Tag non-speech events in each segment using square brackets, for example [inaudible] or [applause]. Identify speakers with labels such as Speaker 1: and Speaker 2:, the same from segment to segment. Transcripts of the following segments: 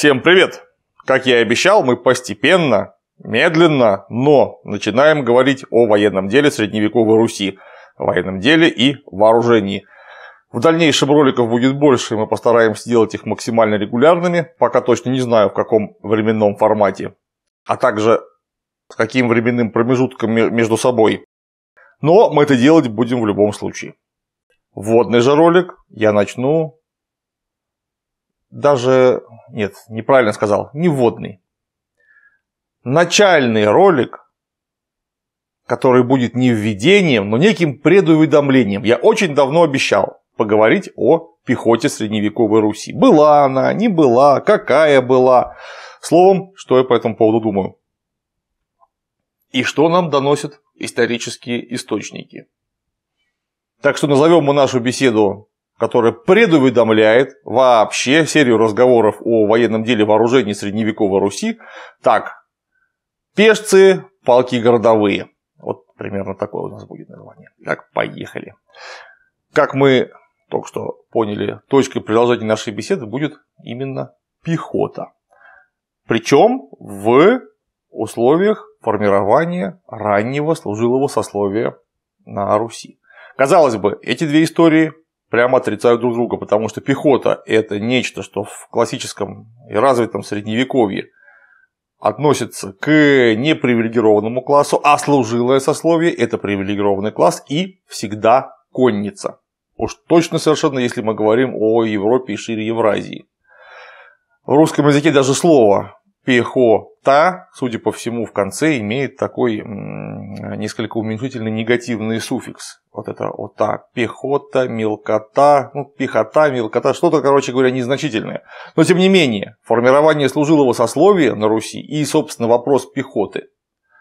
Speaker 1: Всем привет! Как я и обещал, мы постепенно, медленно, но начинаем говорить о военном деле средневековой Руси, военном деле и вооружении. В дальнейшем роликов будет больше, мы постараемся сделать их максимально регулярными, пока точно не знаю в каком временном формате, а также с каким временным промежутком между собой. Но мы это делать будем в любом случае. Вводный же ролик я начну даже, нет, неправильно сказал, не вводный. Начальный ролик, который будет не введением, но неким предуведомлением. Я очень давно обещал поговорить о пехоте средневековой Руси. Была она, не была, какая была. Словом, что я по этому поводу думаю. И что нам доносят исторические источники. Так что назовем мы нашу беседу который предуведомляет вообще серию разговоров о военном деле вооружений средневековой Руси. Так, пешцы, полки городовые. Вот примерно такое у нас будет название. Так, поехали. Как мы только что поняли, точкой продолжения нашей беседы будет именно пехота. Причем в условиях формирования раннего служилого сословия на Руси. Казалось бы, эти две истории прямо отрицают друг друга, потому что пехота – это нечто, что в классическом и развитом средневековье относится к непривилегированному классу, а служилое сословие – это привилегированный класс и всегда конница. Уж точно совершенно, если мы говорим о Европе и шире Евразии. В русском языке даже слово пехота, судя по всему, в конце имеет такой несколько уменьшительный негативный суффикс. Вот это вот так пехота, мелкота, ну, пехота, мелкота, что-то, короче говоря, незначительное. Но тем не менее, формирование служилого сословия на Руси и, собственно, вопрос пехоты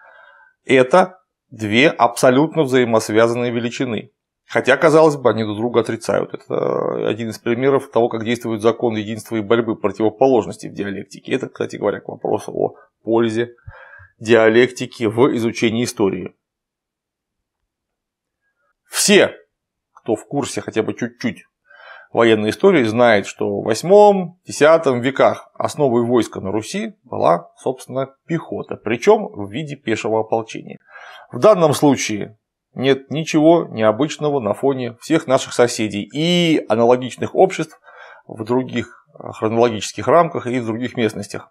Speaker 1: – это две абсолютно взаимосвязанные величины. Хотя, казалось бы, они друг друга отрицают. Это э, один из примеров того, как действует закон единства и борьбы противоположностей в диалектике. Это, кстати говоря, к вопросу о пользе диалектики в изучении истории. Все, кто в курсе хотя бы чуть-чуть военной истории, знает, что в 8-10 веках основой войска на Руси была, собственно, пехота, причем в виде пешего ополчения. В данном случае нет ничего необычного на фоне всех наших соседей и аналогичных обществ в других э, хронологических рамках и в других местностях.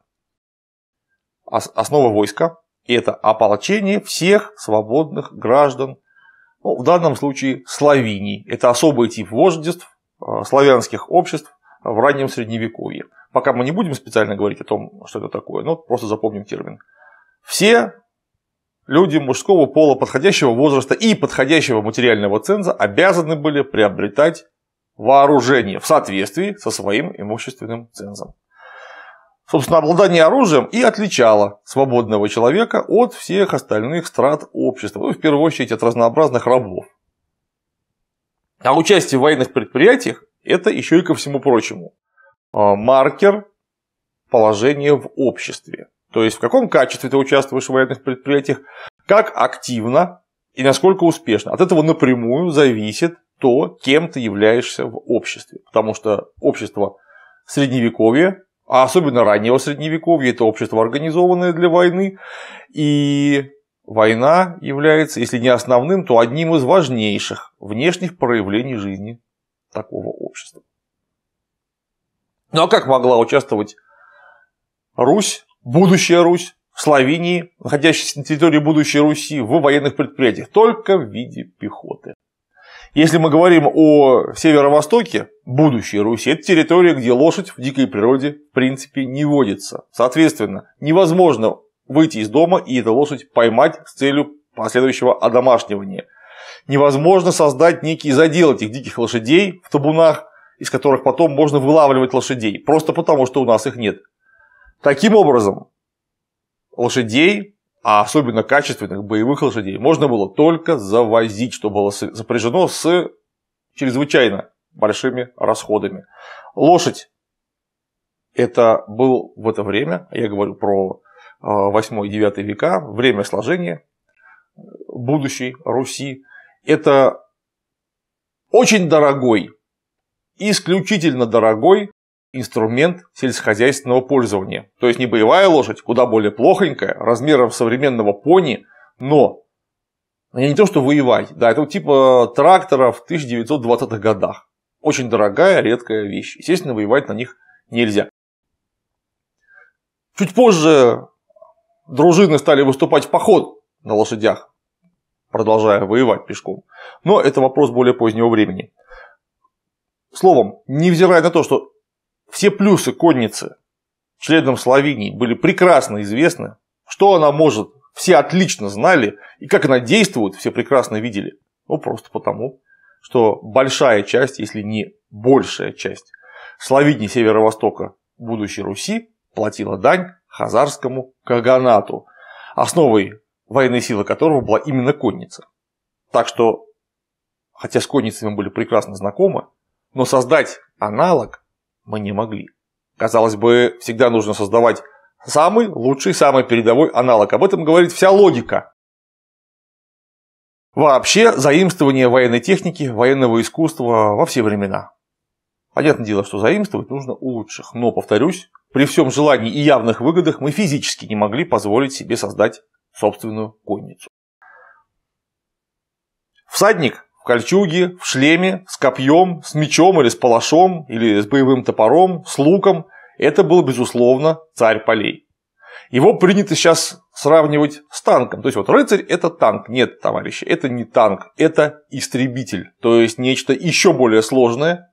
Speaker 1: Основа войска – это ополчение всех свободных граждан, ну, в данном случае славиний. Это особый тип вождеств э, славянских обществ в раннем средневековье. Пока мы не будем специально говорить о том, что это такое, но просто запомним термин. Все люди мужского пола подходящего возраста и подходящего материального ценза обязаны были приобретать вооружение в соответствии со своим имущественным цензом. Собственно, обладание оружием и отличало свободного человека от всех остальных страт общества, ну, в первую очередь от разнообразных рабов. А участие в военных предприятиях – это еще и ко всему прочему а, маркер положения в обществе. То есть в каком качестве ты участвуешь в военных предприятиях, как активно и насколько успешно. От этого напрямую зависит то, кем ты являешься в обществе. Потому что общество средневековье, а особенно раннего средневековья, это общество, организованное для войны. И война является, если не основным, то одним из важнейших внешних проявлений жизни такого общества. Ну а как могла участвовать Русь будущая Русь в Словении, находящейся на территории будущей Руси, в военных предприятиях, только в виде пехоты. Если мы говорим о северо-востоке, будущей Руси, это территория, где лошадь в дикой природе в принципе не водится. Соответственно, невозможно выйти из дома и эту лошадь поймать с целью последующего одомашнивания. Невозможно создать некий задел этих диких лошадей в табунах, из которых потом можно вылавливать лошадей, просто потому что у нас их нет. Таким образом, лошадей, а особенно качественных боевых лошадей, можно было только завозить, что было запряжено с чрезвычайно большими расходами. Лошадь это был в это время, я говорю про 8-9 э, века, время сложения будущей Руси. Это очень дорогой, исключительно дорогой инструмент сельскохозяйственного пользования. То есть не боевая лошадь, куда более плохонькая, размером современного пони, но не то что воевать, да, это типа трактора в 1920-х годах. Очень дорогая, редкая вещь. Естественно, воевать на них нельзя. Чуть позже дружины стали выступать в поход на лошадях, продолжая воевать пешком. Но это вопрос более позднего времени. Словом, невзирая на то, что все плюсы конницы членам Словении были прекрасно известны, что она может, все отлично знали, и как она действует, все прекрасно видели. Ну, просто потому, что большая часть, если не большая часть, Словении Северо-Востока будущей Руси платила дань хазарскому каганату, основой военной силы которого была именно конница. Так что, хотя с конницами были прекрасно знакомы, но создать аналог мы не могли. Казалось бы, всегда нужно создавать самый лучший, самый передовой аналог. Об этом говорит вся логика. Вообще, заимствование военной техники, военного искусства во все времена. Понятное дело, что заимствовать нужно у лучших, но, повторюсь, при всем желании и явных выгодах мы физически не могли позволить себе создать собственную конницу. Всадник кольчуге, в шлеме, с копьем, с мечом или с палашом, или с боевым топором, с луком. Это был, безусловно, царь полей. Его принято сейчас сравнивать с танком. То есть вот рыцарь – это танк. Нет, товарищи, это не танк, это истребитель. То есть нечто еще более сложное,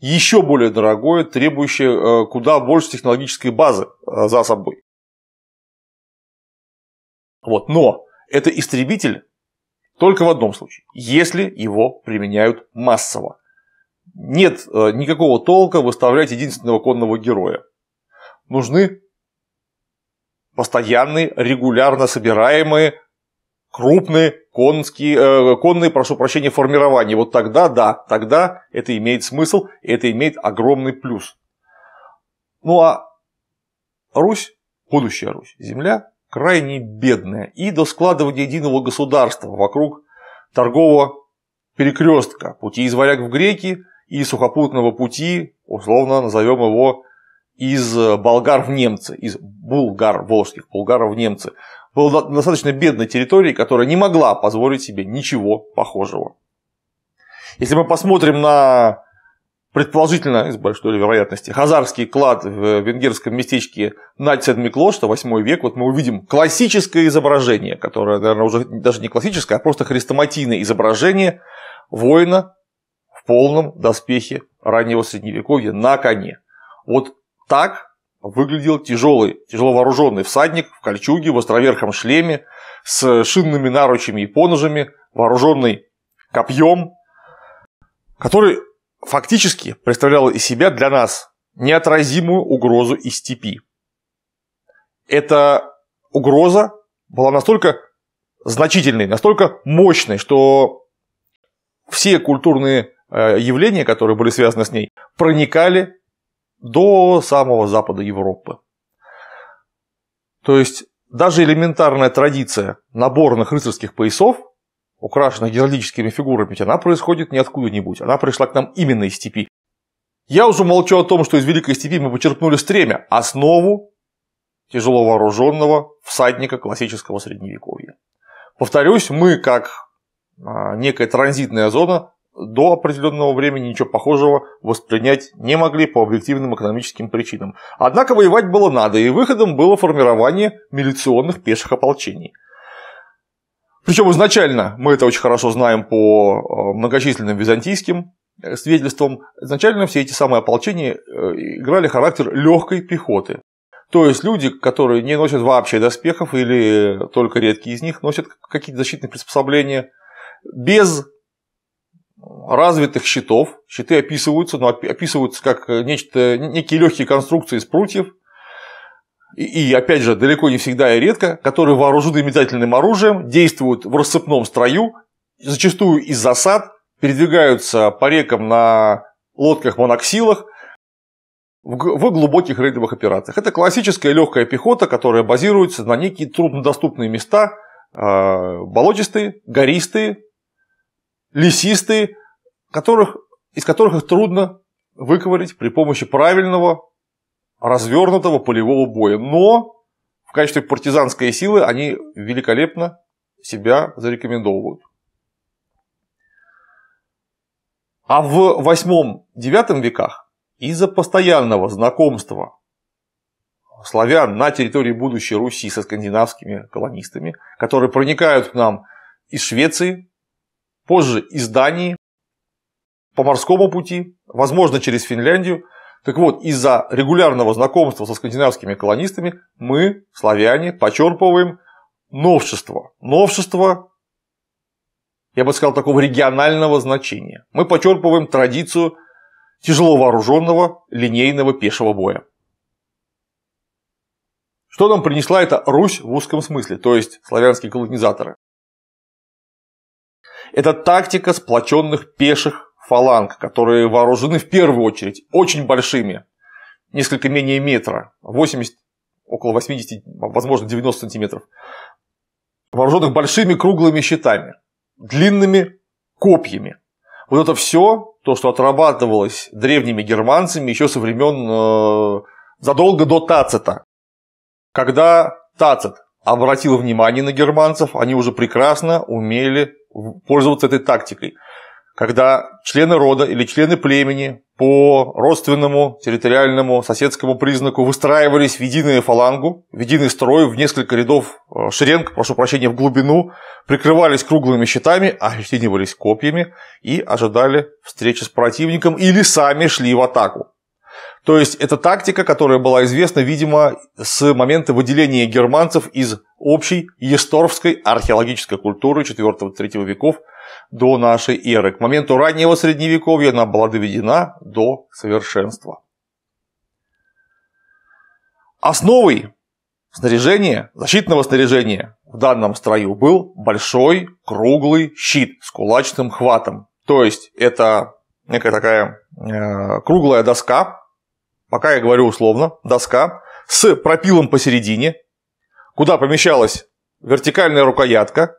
Speaker 1: еще более дорогое, требующее э, куда больше технологической базы э, за собой. Вот, но это истребитель, только в одном случае, если его применяют массово. Нет э, никакого толка выставлять единственного конного героя. Нужны постоянные, регулярно собираемые, крупные конские, э, конные, прошу прощения, формирования. Вот тогда, да, тогда это имеет смысл, это имеет огромный плюс. Ну а Русь, будущая Русь, земля крайне бедная, и до складывания единого государства вокруг торгового перекрестка пути из варяг в греки и сухопутного пути, условно назовем его из э, болгар в немцы, из булгар волжских, булгаров в немцы, была достаточно бедной территорией, которая не могла позволить себе ничего похожего. Если мы посмотрим на предположительно, с большой вероятности хазарский клад в венгерском местечке Нальцед Микло, что а 8 век, вот мы увидим классическое изображение, которое, наверное, уже даже не классическое, а просто хрестоматийное изображение воина в полном доспехе раннего средневековья на коне. Вот так выглядел тяжелый, тяжело вооруженный всадник в кольчуге, в островерхом шлеме, с шинными наручами и поножами, вооруженный копьем, который фактически представляла из себя для нас неотразимую угрозу из степи. Эта угроза была настолько значительной, настолько мощной, что все культурные э, явления, которые были связаны с ней, проникали до самого запада Европы. То есть даже элементарная традиция наборных рыцарских поясов Украшена геральдическими фигурами, ведь она происходит не откуда-нибудь, она пришла к нам именно из степи. Я уже молчу о том, что из Великой Степи мы почерпнули стремя, основу тяжело вооруженного всадника классического средневековья. Повторюсь, мы, как а, некая транзитная зона, до определенного времени ничего похожего воспринять не могли по объективным экономическим причинам. Однако воевать было надо, и выходом было формирование милиционных пеших ополчений – причем изначально, мы это очень хорошо знаем по э, многочисленным византийским э, свидетельствам, изначально все эти самые ополчения э, играли характер легкой пехоты. То есть люди, которые не носят вообще доспехов или только редкие из них носят какие-то защитные приспособления, без развитых щитов. Щиты описываются, но описываются как нечто, некие легкие конструкции из прутьев – и, и опять же, далеко не всегда и редко, которые вооружены метательным оружием, действуют в рассыпном строю, зачастую из засад, передвигаются по рекам на лодках-моноксилах в в глубоких рейдовых операциях. Это классическая легкая пехота, которая базируется на некие труднодоступные места, а, болотистые, гористые, лесистые, которых, из которых их трудно выковырить при помощи правильного развернутого полевого боя. Но в качестве партизанской силы они великолепно себя зарекомендовывают. А в 8-9 веках из-за постоянного знакомства славян на территории будущей Руси со скандинавскими колонистами, которые проникают к нам из Швеции, позже из Дании, по морскому пути, возможно, через Финляндию – так вот, из-за регулярного знакомства со скандинавскими колонистами мы, славяне, почерпываем новшество. Новшество, я бы сказал, такого регионального значения. Мы почерпываем традицию тяжело вооруженного линейного пешего боя. Что нам принесла эта Русь в узком смысле, то есть славянские колонизаторы? Это тактика сплоченных пеших фаланг, которые вооружены в первую очередь очень большими, несколько менее метра, 80, около 80, возможно 90 сантиметров, вооруженных большими круглыми щитами, длинными копьями. Вот это все, то, что отрабатывалось древними германцами еще со времен э, задолго до Тацита. Когда Тацит обратил внимание на германцев, они уже прекрасно умели пользоваться этой тактикой когда члены рода или члены племени по родственному, территориальному, соседскому признаку выстраивались в единую фалангу, в единый строй, в несколько рядов э, шеренг, прошу прощения, в глубину, прикрывались круглыми щитами, ощетинивались копьями и ожидали встречи с противником или сами шли в атаку. То есть это тактика, которая была известна, видимо, с момента выделения германцев из общей есторфской археологической культуры 4-3 веков – до нашей эры. К моменту раннего средневековья она была доведена до совершенства. Основой снаряжения, защитного снаряжения в данном строю был большой круглый щит с кулачным хватом. То есть это некая такая э, круглая доска, пока я говорю условно, доска с пропилом посередине, куда помещалась вертикальная рукоятка,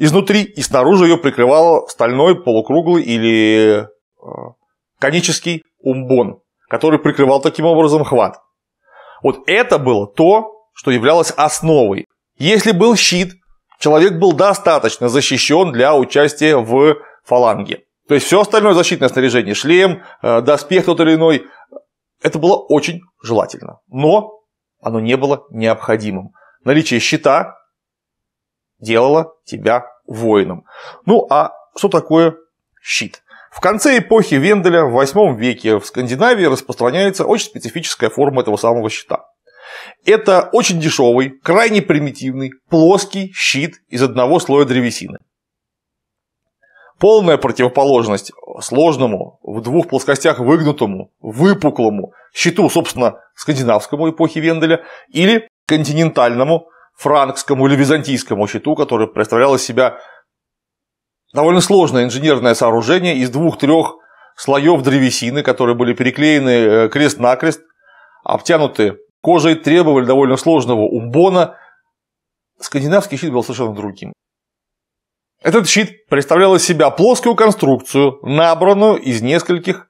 Speaker 1: Изнутри и снаружи ее прикрывало стальной, полукруглый или э, конический умбон, который прикрывал таким образом хват. Вот это было то, что являлось основой. Если был щит, человек был достаточно защищен для участия в фаланге. То есть все остальное защитное снаряжение, шлем, э, доспех тот или иной, это было очень желательно. Но оно не было необходимым. Наличие щита делала тебя воином. Ну а что такое щит? В конце эпохи Венделя в 8 веке в Скандинавии распространяется очень специфическая форма этого самого щита. Это очень дешевый, крайне примитивный, плоский щит из одного слоя древесины. Полная противоположность сложному, в двух плоскостях выгнутому, выпуклому щиту, собственно, скандинавскому эпохи Венделя или континентальному, франкскому или византийскому щиту, который представлял из себя довольно сложное инженерное сооружение из двух-трех слоев древесины, которые были переклеены э, крест-накрест, обтянуты кожей, требовали довольно сложного умбона. Скандинавский щит был совершенно другим. Этот щит представлял из себя плоскую конструкцию, набранную из нескольких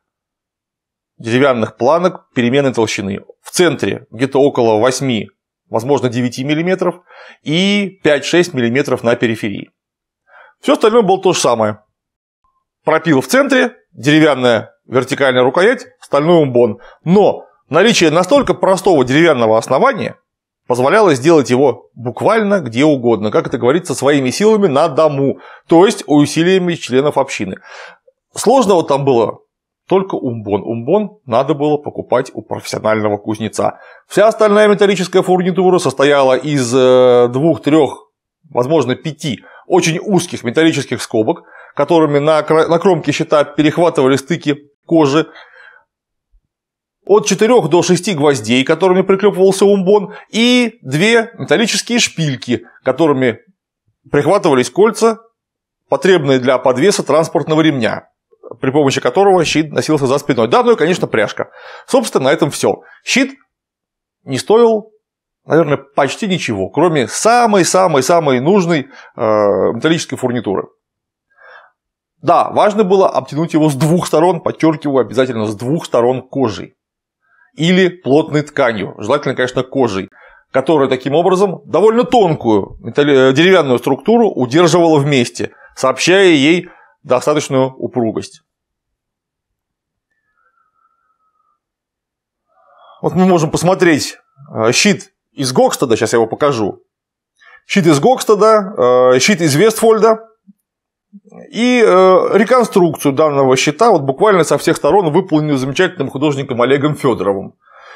Speaker 1: деревянных планок переменной толщины. В центре, где-то около 8 возможно 9 мм и 5-6 мм на периферии. Все остальное было то же самое. Пропил в центре, деревянная вертикальная рукоять, стальной умбон. Но наличие настолько простого деревянного основания позволяло сделать его буквально где угодно, как это говорится, своими силами на дому, то есть усилиями членов общины. Сложного там было только умбон. Умбон надо было покупать у профессионального кузнеца. Вся остальная металлическая фурнитура состояла из э, двух-трех, возможно, пяти очень узких металлических скобок, которыми на, на кромке щита перехватывали стыки кожи, от 4 до 6 гвоздей, которыми приклепывался умбон, и две металлические шпильки, которыми прихватывались кольца, потребные для подвеса транспортного ремня при помощи которого щит носился за спиной. Да, ну и, конечно, пряжка. Собственно, на этом все. Щит не стоил, наверное, почти ничего, кроме самой-самой-самой нужной э, металлической фурнитуры. Да, важно было обтянуть его с двух сторон, подчеркиваю, обязательно с двух сторон кожей. Или плотной тканью, желательно, конечно, кожей, которая таким образом довольно тонкую э, деревянную структуру удерживала вместе, сообщая ей достаточную упругость. Вот мы можем посмотреть э, щит из Гокстеда, сейчас я его покажу. Щит из Гокстеда, э, щит из Вестфольда и э, реконструкцию данного щита вот буквально со всех сторон выполненную замечательным художником Олегом Федоровым.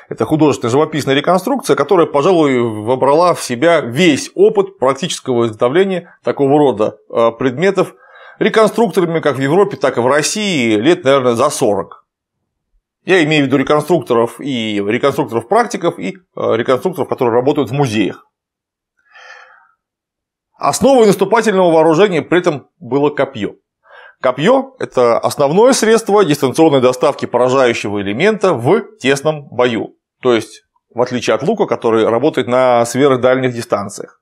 Speaker 1: Это художественная живописная реконструкция, которая, пожалуй, вобрала в себя весь опыт практического изготовления такого рода предметов реконструкторами как в Европе, так и в России лет, наверное, за 40. Я имею в виду реконструкторов и реконструкторов-практиков, и э, реконструкторов, которые работают в музеях. Основой наступательного вооружения при этом было копье. Копье – это основное средство дистанционной доставки поражающего элемента в тесном бою. То есть, в отличие от лука, который работает на сверхдальних дистанциях.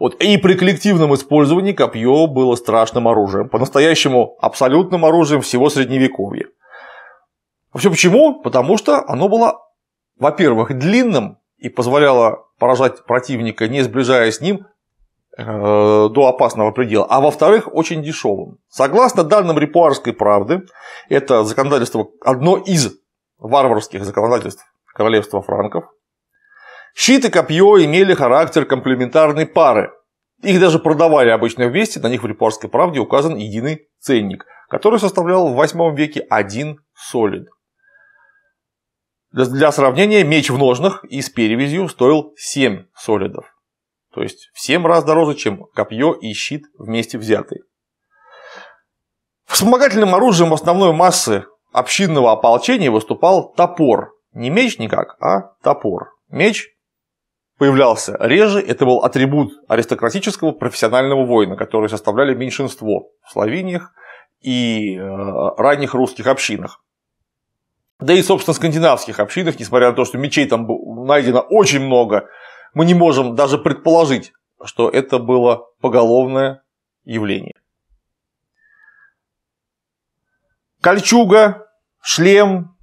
Speaker 1: Вот. И при коллективном использовании копье было страшным оружием, по-настоящему абсолютным оружием всего Средневековья. Вообще почему? Потому что оно было, во-первых, длинным и позволяло поражать противника, не сближаясь с ним э, до опасного предела, а во-вторых, очень дешевым. Согласно данным репуарской правды, это законодательство одно из варварских законодательств королевства франков, Щит и копье имели характер комплементарной пары. Их даже продавали обычно вместе, на них в Липарской правде указан единый ценник, который составлял в 8 веке один солид. Для сравнения, меч в ножнах и с перевязью стоил 7 солидов. То есть в 7 раз дороже, чем копье и щит вместе взятые. Вспомогательным оружием основной массы общинного ополчения выступал топор. Не меч никак, а топор. Меч появлялся реже, это был атрибут аристократического профессионального воина, который составляли меньшинство в Словениях и э, ранних русских общинах. Да и, собственно, скандинавских общинах, несмотря на то, что мечей там найдено очень много, мы не можем даже предположить, что это было поголовное явление. Кольчуга, шлем,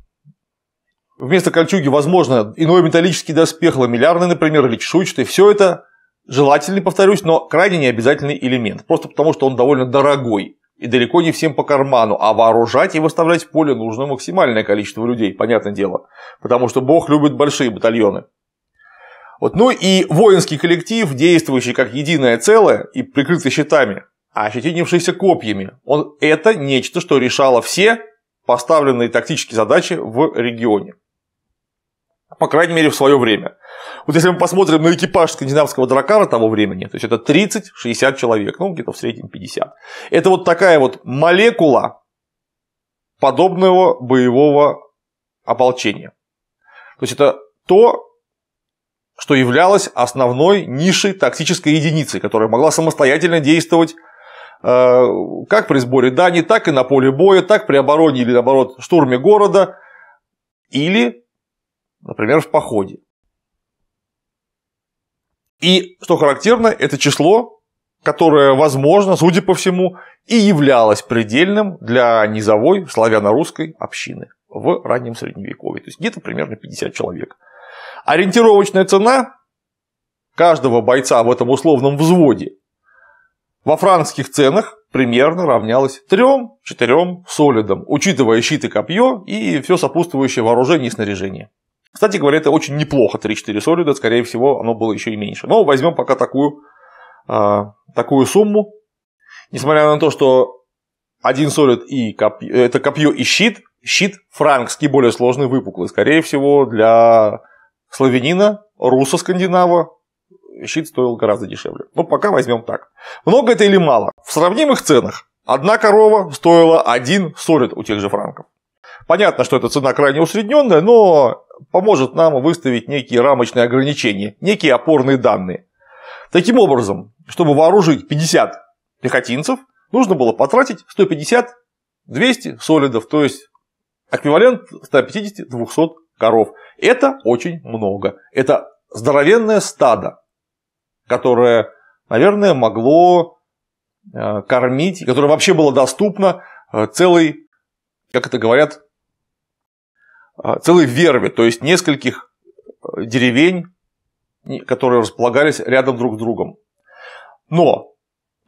Speaker 1: Вместо кольчуги, возможно, иной металлический доспех, ламеллярный, например, или чешуйчатый. Все это желательный, повторюсь, но крайне необязательный элемент. Просто потому, что он довольно дорогой и далеко не всем по карману, а вооружать и выставлять в поле нужно максимальное количество людей, понятное дело, потому что Бог любит большие батальоны. Вот, ну и воинский коллектив, действующий как единое целое и прикрытый щитами, а ощетинившийся копьями, он это нечто, что решало все поставленные тактические задачи в регионе по крайней мере, в свое время. Вот если мы посмотрим на экипаж скандинавского дракара того времени, то есть это 30-60 человек, ну где-то в среднем 50. Это вот такая вот молекула подобного боевого ополчения. То есть это то, что являлось основной нишей тактической единицы, которая могла самостоятельно действовать э, как при сборе дани, так и на поле боя, так при обороне или, наоборот, штурме города, или например, в походе. И, что характерно, это число, которое, возможно, судя по всему, и являлось предельным для низовой славяно-русской общины в раннем средневековье, то есть где-то примерно 50 человек. Ориентировочная цена каждого бойца в этом условном взводе во франкских ценах примерно равнялась 3-4 солидам, учитывая щит и копье и все сопутствующее вооружение и снаряжение. Кстати говоря, это очень неплохо, 3-4 солида, скорее всего, оно было еще и меньше. Но возьмем пока такую, э, такую сумму. Несмотря на то, что один солид и копье, это копье и щит, щит франкский более сложный, выпуклый. Скорее всего, для славянина, руса, скандинава, щит стоил гораздо дешевле. Но ну, пока возьмем так. Много это или мало? В сравнимых ценах одна корова стоила один солид у тех же франков. Понятно, что эта цена крайне усредненная, но поможет нам выставить некие рамочные ограничения, некие опорные данные. Таким образом, чтобы вооружить 50 пехотинцев, нужно было потратить 150-200 солидов, то есть эквивалент 150-200 коров. Это очень много. Это здоровенное стадо, которое, наверное, могло э, кормить, которое вообще было доступно э, целой, как это говорят, а, целой верви, то есть нескольких э, деревень, которые располагались рядом друг с другом. Но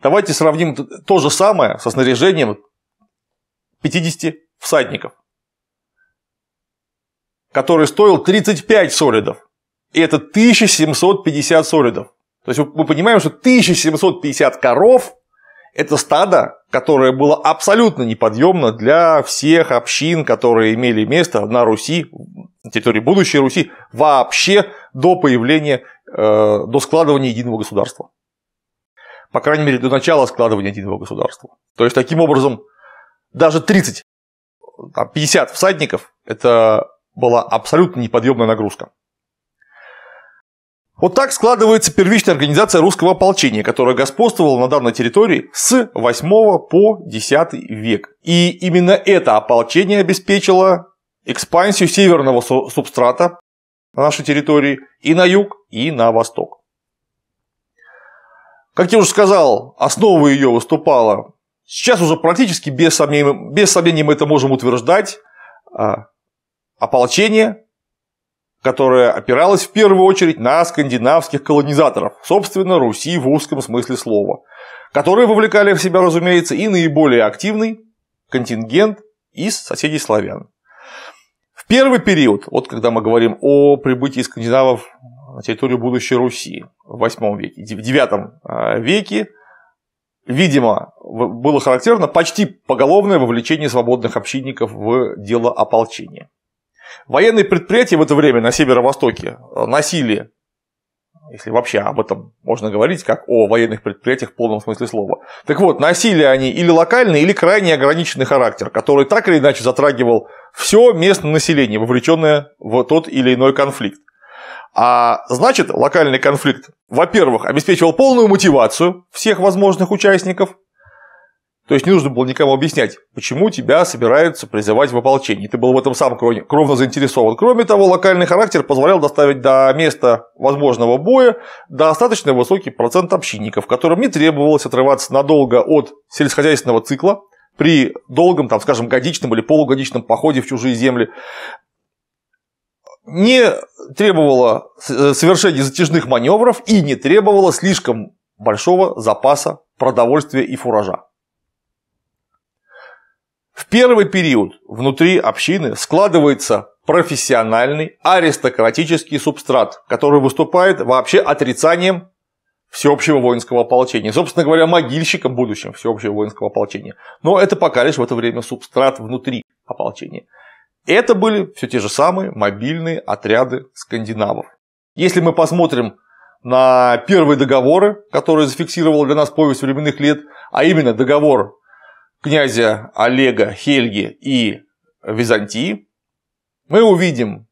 Speaker 1: давайте сравним то же самое со снаряжением 50 всадников, который стоил 35 солидов. И это 1750 солидов. То есть мы понимаем, что 1750 коров – это стадо которое было абсолютно неподъемно для всех общин, которые имели место на Руси, на территории будущей Руси, вообще до появления, э, до складывания единого государства. По крайней мере, до начала складывания единого государства. То есть, таким образом, даже 30, 50 всадников – это была абсолютно неподъемная нагрузка. Вот так складывается первичная организация русского ополчения, которая господствовала на данной территории с 8 по 10 век. И именно это ополчение обеспечило экспансию северного субстрата на нашей территории и на юг, и на восток. Как я уже сказал, основой ее выступала, сейчас уже практически без сомнений, без сомнений мы это можем утверждать, а, ополчение которая опиралась в первую очередь на скандинавских колонизаторов, собственно, Руси в узком смысле слова, которые вовлекали в себя, разумеется, и наиболее активный контингент из соседей славян. В первый период, вот когда мы говорим о прибытии скандинавов на территорию будущей Руси в 8 веке, в 9 а, веке, видимо, было характерно почти поголовное вовлечение свободных общинников в дело ополчения. Военные предприятия в это время на северо-востоке э, носили, если вообще об этом можно говорить, как о военных предприятиях в полном смысле слова. Так вот, носили они или локальный, или крайне ограниченный характер, который так или иначе затрагивал все местное население, вовлеченное в тот или иной конфликт. А значит, локальный конфликт, во-первых, обеспечивал полную мотивацию всех возможных участников, то есть не нужно было никому объяснять, почему тебя собираются призывать в ополчение. Ты был в этом сам кровно заинтересован. Кроме того, локальный характер позволял доставить до места возможного боя достаточно высокий процент общинников, которым не требовалось отрываться надолго от сельскохозяйственного цикла при долгом, там, скажем, годичном или полугодичном походе в чужие земли. Не требовало э, совершения затяжных маневров и не требовало слишком большого запаса продовольствия и фуража. В первый период внутри общины складывается профессиональный аристократический субстрат, который выступает вообще отрицанием всеобщего воинского ополчения. Собственно говоря, могильщиком будущем всеобщего воинского ополчения. Но это пока лишь в это время субстрат внутри ополчения. Это были все те же самые мобильные отряды скандинавов. Если мы посмотрим на первые договоры, которые зафиксировал для нас повесть временных лет, а именно договор князя Олега, Хельги и Византии, мы увидим,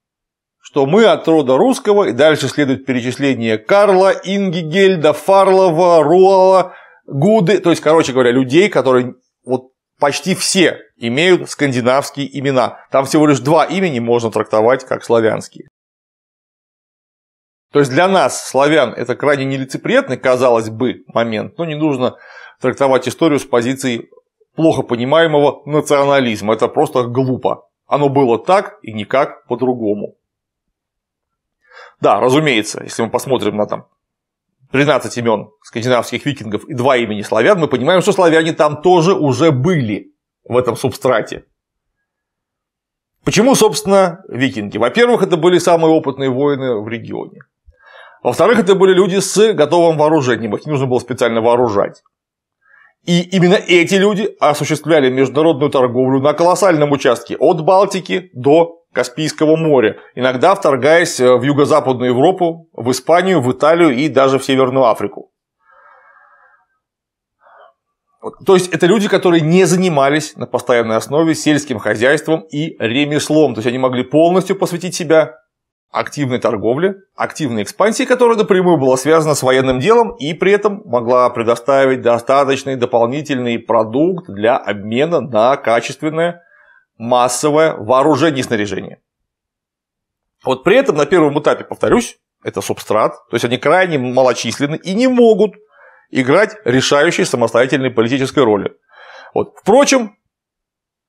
Speaker 1: что мы от рода русского, и дальше следует перечисление Карла, Ингигельда, Фарлова, Руала, Гуды, то есть, короче говоря, людей, которые вот почти все имеют скандинавские имена. Там всего лишь два имени можно трактовать как славянские. То есть для нас, славян, это крайне нелицеприятный, казалось бы, момент, но не нужно трактовать историю с позиции плохо понимаемого национализма. Это просто глупо. Оно было так и никак по-другому. Да, разумеется, если мы посмотрим на там 13 имен скандинавских викингов и два имени славян, мы понимаем, что славяне там тоже уже были в этом субстрате. Почему, собственно, викинги? Во-первых, это были самые опытные воины в регионе. Во-вторых, это были люди с готовым вооружением, их не нужно было специально вооружать. И именно эти люди осуществляли международную торговлю на колоссальном участке от Балтики до Каспийского моря, иногда вторгаясь э, в Юго-Западную Европу, в Испанию, в Италию и даже в Северную Африку. То есть это люди, которые не занимались на постоянной основе сельским хозяйством и ремеслом. То есть они могли полностью посвятить себя активной торговли, активной экспансии, которая напрямую была связана с военным делом и при этом могла предоставить достаточный дополнительный продукт для обмена на качественное массовое вооружение и снаряжение. Вот при этом на первом этапе, повторюсь, это субстрат, то есть они крайне малочисленны и не могут играть решающей самостоятельной политической роли. Вот. Впрочем,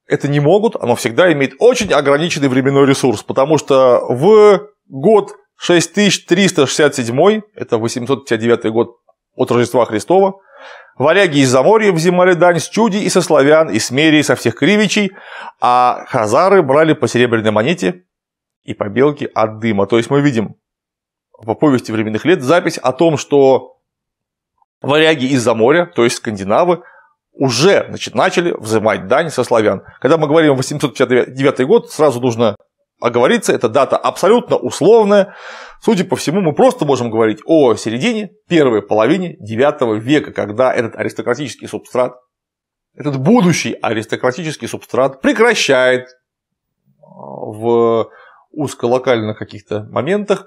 Speaker 1: это не могут, оно всегда имеет очень ограниченный временной ресурс, потому что в год 6367, это 859 год от Рождества Христова, варяги из Заморья взимали дань с чуди и со славян, и с мерии, со всех кривичей, а хазары брали по серебряной монете и по белке от дыма. То есть мы видим по повести временных лет запись о том, что варяги из-за моря, то есть скандинавы, уже значит, начали взимать дань со славян. Когда мы говорим 859 год, сразу нужно а говорится эта дата абсолютно условная. Судя по всему, мы просто можем говорить о середине первой половине IX века, когда этот аристократический субстрат, этот будущий аристократический субстрат прекращает а, в узколокальных каких-то моментах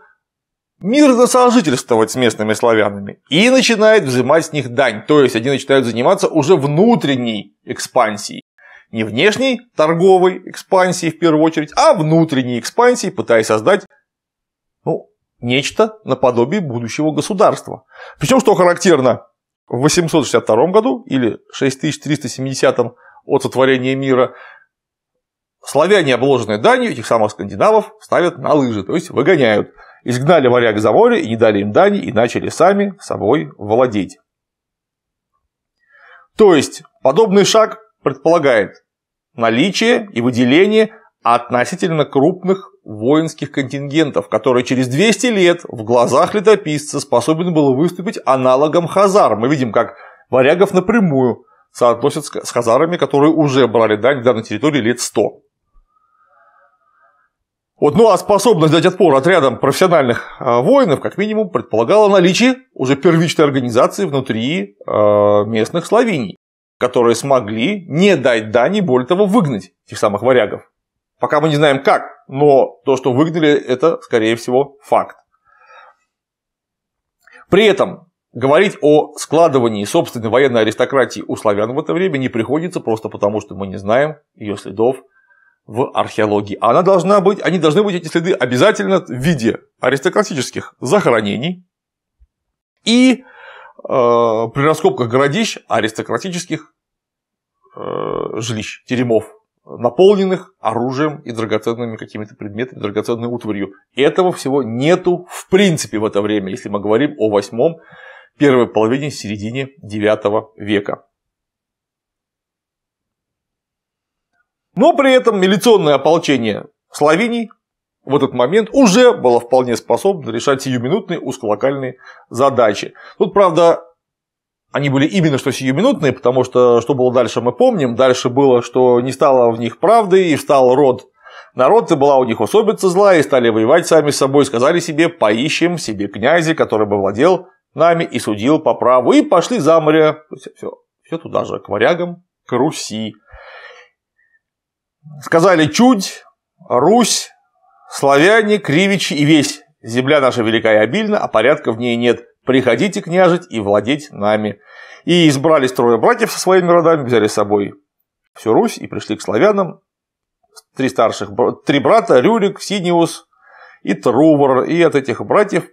Speaker 1: мирно сожительствовать с местными славянами и начинает взимать с них дань. То есть они начинают заниматься уже внутренней экспансией не внешней торговой экспансии в первую очередь, а внутренней экспансии, пытаясь создать ну, нечто наподобие будущего государства. Причем, что характерно, в 862 году или 6370 от сотворения мира славяне, обложенные данью, этих самых скандинавов, ставят на лыжи, то есть выгоняют. Изгнали варяг за море и не дали им дани, и начали сами собой владеть. То есть, подобный шаг предполагает наличие и выделение относительно крупных воинских контингентов, которые через 200 лет в глазах летописца способен было выступить аналогом хазар. Мы видим, как варягов напрямую соотносят с хазарами, которые уже брали дань в данной территории лет 100. Вот, ну а способность дать отпор отрядам профессиональных а, воинов, как минимум, предполагала наличие уже первичной организации внутри а, местных словений которые смогли не дать Дании, более того, выгнать этих самых варягов. Пока мы не знаем как, но то, что выгнали, это, скорее всего, факт. При этом говорить о складывании собственной военной аристократии у славян в это время не приходится просто потому, что мы не знаем ее следов в археологии. Она должна быть, они должны быть эти следы обязательно в виде аристократических захоронений и Э, при раскопках городищ аристократических э, жилищ, теремов, наполненных оружием и драгоценными какими-то предметами, драгоценной утварью. Этого всего нету в принципе в это время, если мы говорим о восьмом, первой половине, середине девятого века. Но при этом милиционное ополчение Словении в этот момент уже была вполне способна решать сиюминутные узколокальные задачи. Тут, правда, они были именно что сиюминутные, потому что что было дальше, мы помним. Дальше было, что не стало в них правды, и встал род народ, и была у них усобица зла, и стали воевать сами с собой, сказали себе, поищем себе князя, который бы владел нами и судил по праву, и пошли за море, все, все туда же, к варягам, к Руси. Сказали чуть, Русь, Славяне, кривичи и весь. Земля наша велика и обильна, а порядка в ней нет. Приходите княжить и владеть нами. И избрались трое братьев со своими родами, взяли с собой всю Русь и пришли к славянам. Три старших, три брата, Рюрик, Синиус и Трувор. И от этих братьев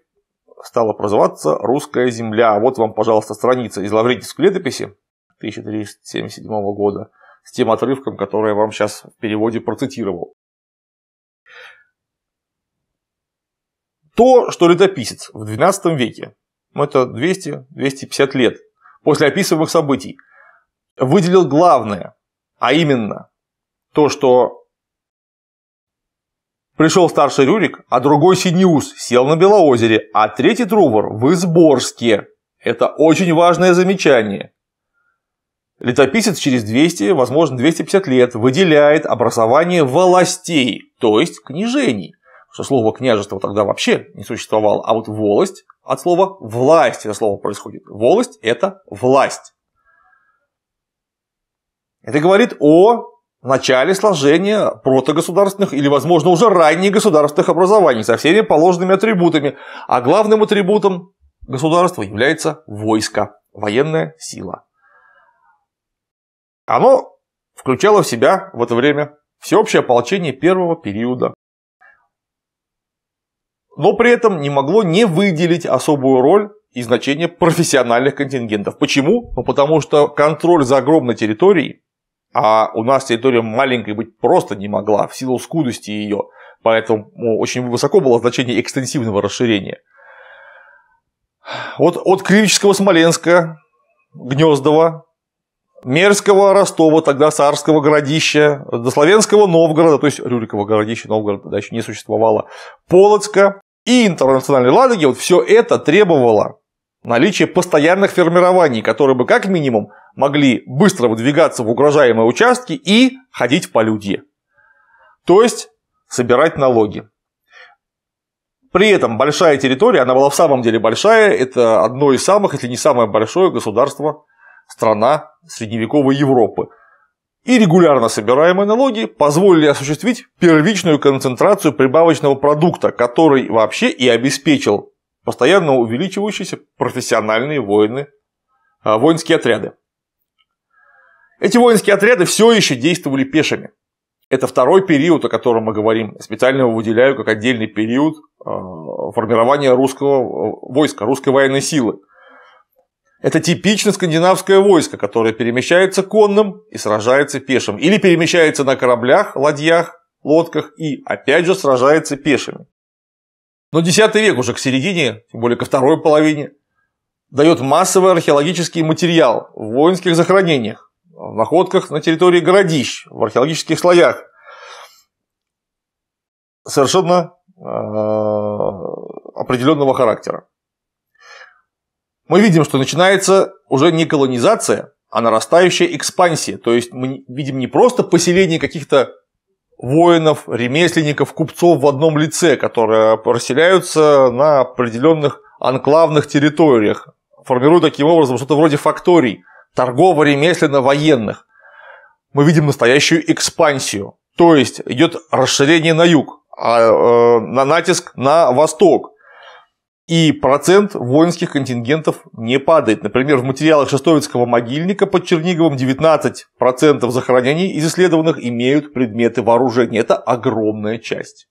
Speaker 1: стала прозываться «Русская земля». Вот вам, пожалуйста, страница из Лаврентьевской летописи 1377 года с тем отрывком, который я вам сейчас в переводе процитировал. то, что летописец в XII веке, ну это 200-250 лет после описываемых событий, выделил главное, а именно то, что пришел старший Рюрик, а другой Синеус сел на Белоозере, а третий Трувор в Изборске. Это очень важное замечание. Летописец через 200, возможно, 250 лет выделяет образование властей, то есть княжений что слово княжество тогда вообще не существовало, а вот волость от слова власть это слово происходит. Волость – это власть. Это говорит о начале сложения протогосударственных или, возможно, уже ранних государственных образований со всеми положенными атрибутами. А главным атрибутом государства является войско, военная сила. Оно включало в себя в это время всеобщее ополчение первого периода но при этом не могло не выделить особую роль и значение профессиональных контингентов. Почему? Ну, потому что контроль за огромной территорией, а у нас территория маленькой быть просто не могла в силу скудости ее, поэтому ну, очень высоко было значение экстенсивного расширения. Вот от Кривического Смоленска, Гнездова, Мерского Ростова, тогда царского городища, до Славянского Новгорода, то есть Рюрикова городища Новгорода да, еще не существовало, Полоцка и интернациональной Ладоги, вот все это требовало наличия постоянных формирований, которые бы как минимум могли быстро выдвигаться в угрожаемые участки и ходить по люди. То есть собирать налоги. При этом большая территория, она была в самом деле большая, это одно из самых, если не самое большое государство страна средневековой Европы. И регулярно собираемые налоги позволили осуществить первичную концентрацию прибавочного продукта, который вообще и обеспечил постоянно увеличивающиеся профессиональные войны, а, воинские отряды. Эти воинские отряды все еще действовали пешими. Это второй период, о котором мы говорим. специально его выделяю как отдельный период а, формирования русского а, войска, русской военной силы – это типично скандинавское войско, которое перемещается конным и сражается пешим. Или перемещается на кораблях, ладьях, лодках и опять же сражается пешими. Но X век уже к середине, тем более ко второй половине, дает массовый археологический материал в воинских захоронениях, в находках на территории городищ, в археологических слоях. Совершенно э, определенного характера мы видим, что начинается уже не колонизация, а нарастающая экспансия. То есть мы видим не просто поселение каких-то воинов, ремесленников, купцов в одном лице, которые расселяются на определенных анклавных территориях, формируют таким образом что-то вроде факторий, торгово-ремесленно-военных. Мы видим настоящую экспансию, то есть идет расширение на юг, а, э, на натиск на восток и процент воинских контингентов не падает. Например, в материалах Шестовицкого могильника под Черниговым 19% захоронений из исследованных имеют предметы вооружения. Это огромная часть.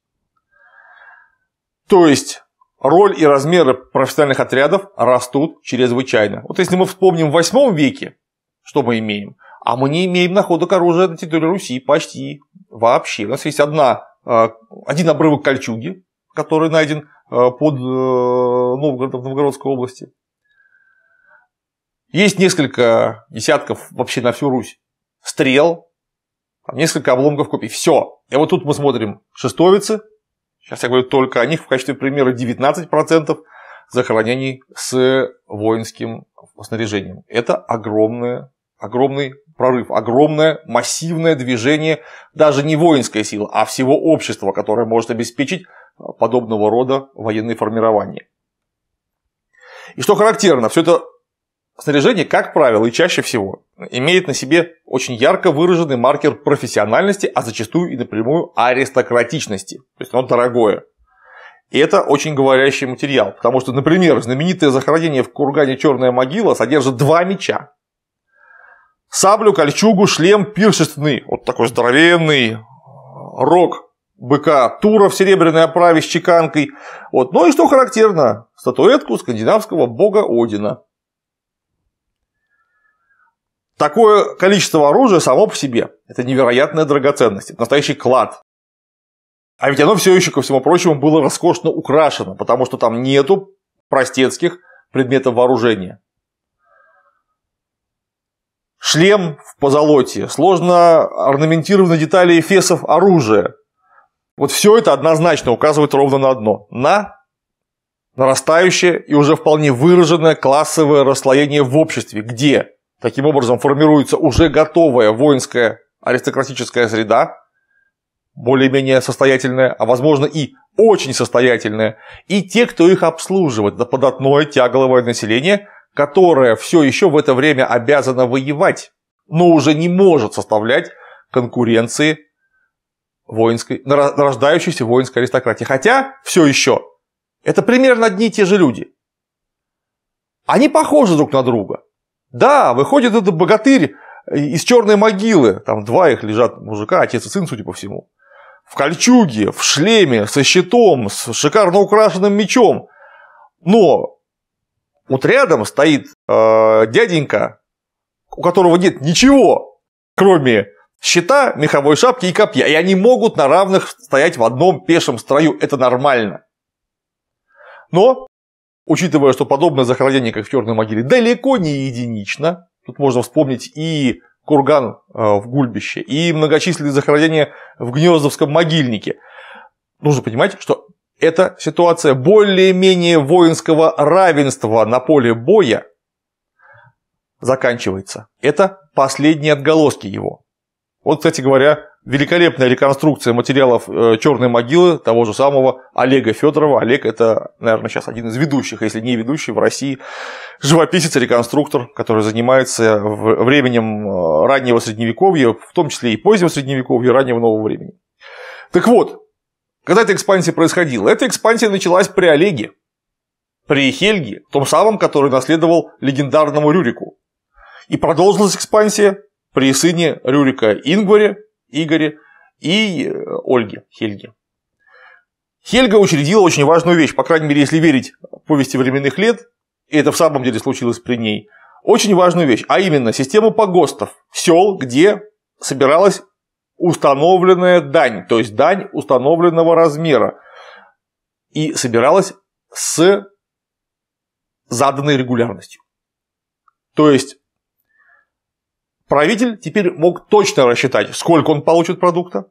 Speaker 1: То есть роль и размеры профессиональных отрядов растут чрезвычайно. Вот если мы вспомним в 8 веке, что мы имеем, а мы не имеем находок оружия на территории Руси почти вообще. У нас есть одна, э, один обрывок кольчуги, который найден Э, под э, Новгородом, Новгородской области. Есть несколько десятков вообще на всю Русь стрел, там несколько обломков копий. Все. И вот тут мы смотрим шестовицы. Сейчас я говорю только о них в качестве примера 19% захоронений с воинским снаряжением. Это огромное, огромный прорыв, огромное массивное движение даже не воинской силы, а всего общества, которое может обеспечить подобного рода военные формирования. И что характерно, все это снаряжение, как правило, и чаще всего имеет на себе очень ярко выраженный маркер профессиональности, а зачастую и напрямую аристократичности. То есть оно дорогое. И это очень говорящий материал, потому что, например, знаменитое захоронение в кургане «Черная могила» содержит два меча. Саблю, кольчугу, шлем, пиршественный, Вот такой здоровенный э, рог быка Тура в серебряной оправе с чеканкой. Вот. Ну и что характерно, статуэтку скандинавского бога Одина. Такое количество оружия само по себе – это невероятная драгоценность, это настоящий клад. А ведь оно все еще, ко всему прочему, было роскошно украшено, потому что там нету простецких предметов вооружения. Шлем в позолоте, сложно орнаментированы детали эфесов оружия – вот все это однозначно указывает ровно на одно. На нарастающее и уже вполне выраженное классовое расслоение в обществе, где таким образом формируется уже готовая воинская аристократическая среда, более-менее состоятельная, а возможно и очень состоятельная, и те, кто их обслуживает, это податное тягловое население, которое все еще в это время обязано воевать, но уже не может составлять конкуренции воинской, рождающейся воинской аристократии. Хотя все еще это примерно одни и те же люди. Они похожи друг на друга. Да, выходит этот богатырь э, из черной могилы, там два их лежат мужика, отец и сын, судя по всему, в кольчуге, в шлеме, со щитом, с шикарно украшенным мечом. Но вот рядом стоит э, дяденька, у которого нет ничего, кроме щита, меховой шапки и копья. И они могут на равных стоять в одном пешем строю. Это нормально. Но, учитывая, что подобное захоронение, как в Черной могиле, далеко не единично, тут можно вспомнить и курган э, в Гульбище, и многочисленные захоронения в Гнездовском могильнике. Нужно понимать, что это ситуация более-менее воинского равенства на поле боя заканчивается. Это последние отголоски его. Вот, кстати говоря, великолепная реконструкция материалов э, черной могилы того же самого Олега Федорова. Олег это, наверное, сейчас один из ведущих, если не ведущий в России, живописец и реконструктор, который занимается временем э, раннего средневековья, в том числе и позднего средневековья, и раннего нового времени. Так вот, когда эта экспансия происходила? Эта экспансия началась при Олеге, при Хельге, том самом, который наследовал легендарному Рюрику. И продолжилась экспансия при сыне Рюрика Ингваре, Игоре и э, Ольге Хельге. Хельга учредила очень важную вещь, по крайней мере, если верить повести временных лет, и это в самом деле случилось при ней, очень важную вещь, а именно систему погостов, сел, где собиралась установленная дань, то есть дань установленного размера, и собиралась с заданной регулярностью. То есть Правитель теперь мог точно рассчитать, сколько он получит продукта,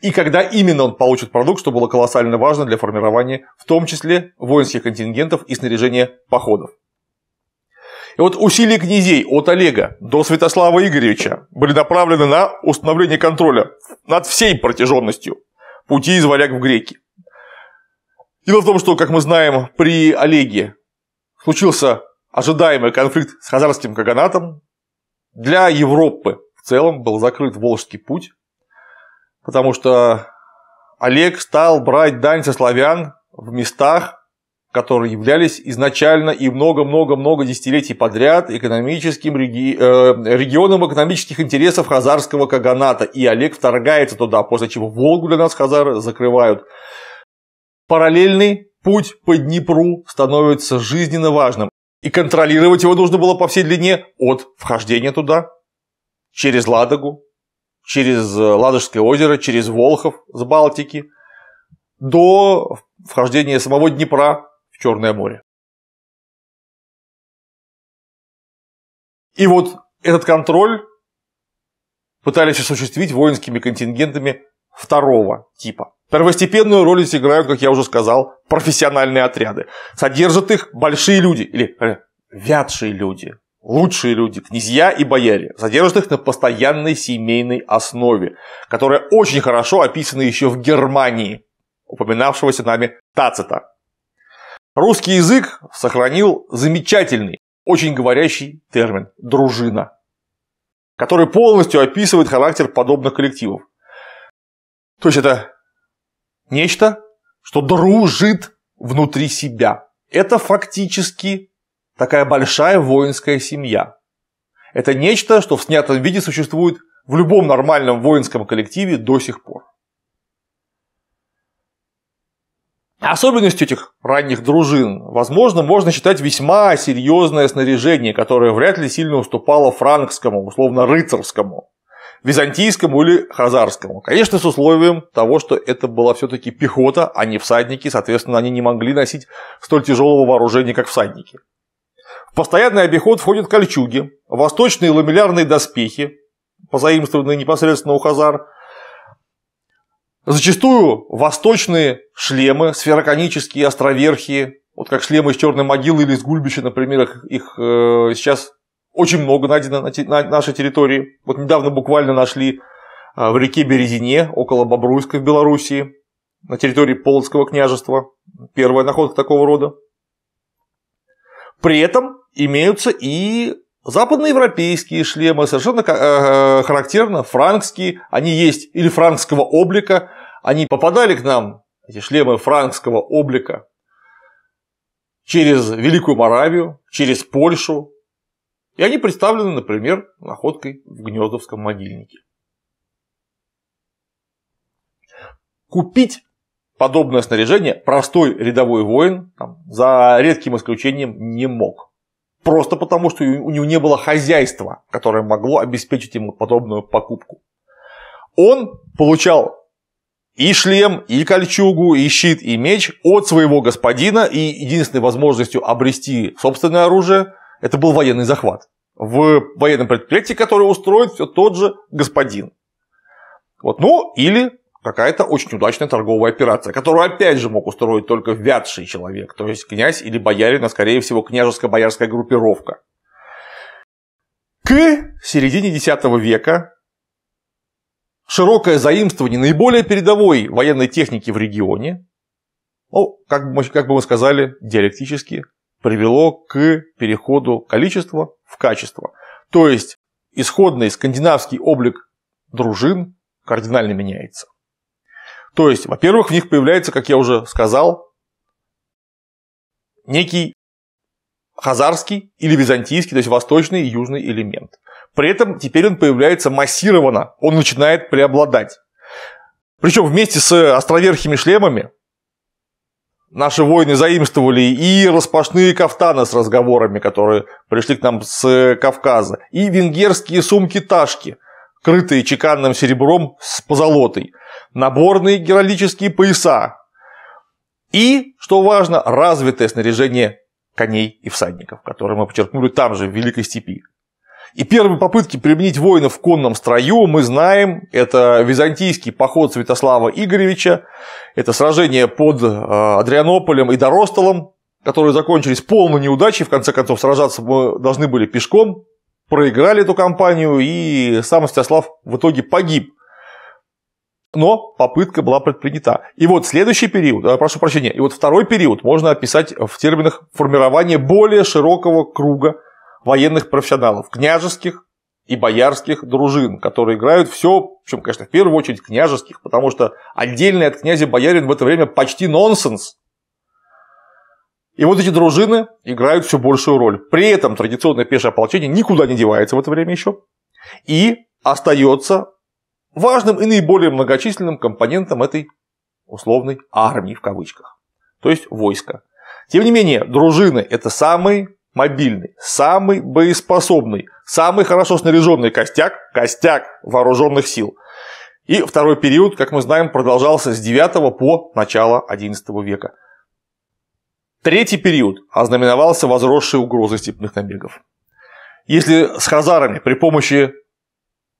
Speaker 1: и когда именно он получит продукт, что было колоссально важно для формирования, в том числе воинских контингентов и снаряжения походов. И вот усилия князей от Олега до Святослава Игоревича были направлены на установление контроля над всей протяженностью пути из варяг в греки. Дело в том, что, как мы знаем, при Олеге случился ожидаемый конфликт с хазарским каганатом, для Европы в целом был закрыт Волжский путь, потому что Олег стал брать дань со славян в местах, которые являлись изначально и много-много-много десятилетий подряд экономическим реги... э, регионом экономических интересов Хазарского Каганата. И Олег вторгается туда, после чего Волгу для нас Хазары закрывают. Параллельный путь по Днепру становится жизненно важным. И контролировать его нужно было по всей длине от вхождения туда, через Ладогу, через э, Ладожское озеро, через Волхов с Балтики, до вхождения самого Днепра в Черное море. И вот этот контроль пытались осуществить воинскими контингентами второго типа. Первостепенную роль здесь играют, как я уже сказал, профессиональные отряды. Содержат их большие люди или э, вятшие люди, лучшие люди, князья и бояре, содержат их на постоянной семейной основе, которая очень хорошо описана еще в Германии, упоминавшегося нами Тацита. Русский язык сохранил замечательный, очень говорящий термин – дружина, который полностью описывает характер подобных коллективов. То есть это нечто, что дружит внутри себя. Это фактически такая большая воинская семья. Это нечто, что в снятом виде существует в любом нормальном воинском коллективе до сих пор. Особенностью этих ранних дружин, возможно, можно считать весьма серьезное снаряжение, которое вряд ли сильно уступало франкскому, условно рыцарскому византийскому или хазарскому. Конечно, с условием того, что это была все-таки пехота, а не всадники, соответственно, они не могли носить столь тяжелого вооружения, как всадники. В постоянный обиход входят кольчуги, восточные ламеллярные доспехи, позаимствованные непосредственно у хазар, зачастую восточные шлемы, сфероконические, островерхие, вот как шлемы из черной могилы или из гульбища, например, их э, сейчас очень много найдено на, на нашей территории. Вот недавно буквально нашли а, в реке Березине, около Бобруйска в Белоруссии, на территории Полоцкого княжества. Первая находка такого рода. При этом имеются и западноевропейские шлемы, совершенно э, э, характерно франкские, они есть или франкского облика, они попадали к нам, эти шлемы франкского облика, через Великую Моравию, через Польшу, и они представлены, например, находкой в Гнездовском могильнике. Купить подобное снаряжение простой рядовой воин там, за редким исключением не мог. Просто потому, что у него не было хозяйства, которое могло обеспечить ему подобную покупку. Он получал и шлем, и кольчугу, и щит, и меч от своего господина, и единственной возможностью обрести собственное оружие – это был военный захват в военном предприятии, которое устроит все тот же господин. Вот, ну, или какая-то очень удачная торговая операция, которую опять же мог устроить только вятший человек, то есть князь или боярин, а скорее всего княжеско-боярская группировка. К середине X века широкое заимствование наиболее передовой военной техники в регионе, ну, как, бы, как бы мы сказали, диалектически, привело к переходу количества в качество. То есть исходный скандинавский облик дружин кардинально меняется. То есть, во-первых, в них появляется, как я уже сказал, некий хазарский или византийский, то есть восточный и южный элемент. При этом теперь он появляется массированно, он начинает преобладать. Причем вместе с островерхими шлемами Наши воины заимствовали и распашные кафтаны с разговорами, которые пришли к нам с э, Кавказа, и венгерские сумки-ташки, крытые чеканным серебром с позолотой, наборные геральдические пояса и, что важно, развитое снаряжение коней и всадников, которые мы подчеркнули там же, в Великой Степи. И первые попытки применить воинов в конном строю мы знаем. Это византийский поход Святослава Игоревича, это сражение под э, Адрианополем и Доростолом, которые закончились полной неудачей. В конце концов, сражаться мы должны были пешком, проиграли эту кампанию, и сам Святослав в итоге погиб. Но попытка была предпринята. И вот следующий период, э, прошу прощения, и вот второй период можно описать в терминах формирования более широкого круга военных профессионалов, княжеских и боярских дружин, которые играют все, причем, конечно, в первую очередь княжеских, потому что отдельный от князя боярин в это время почти нонсенс. И вот эти дружины играют все большую роль. При этом традиционное пешее ополчение никуда не девается в это время еще и остается важным и наиболее многочисленным компонентом этой условной армии в кавычках, то есть войска. Тем не менее, дружины – это самый мобильный, самый боеспособный, самый хорошо снаряженный костяк, костяк вооруженных сил. И второй период, как мы знаем, продолжался с 9 по начало 11 века. Третий период ознаменовался возросшей угрозой степных набегов. Если с хазарами при помощи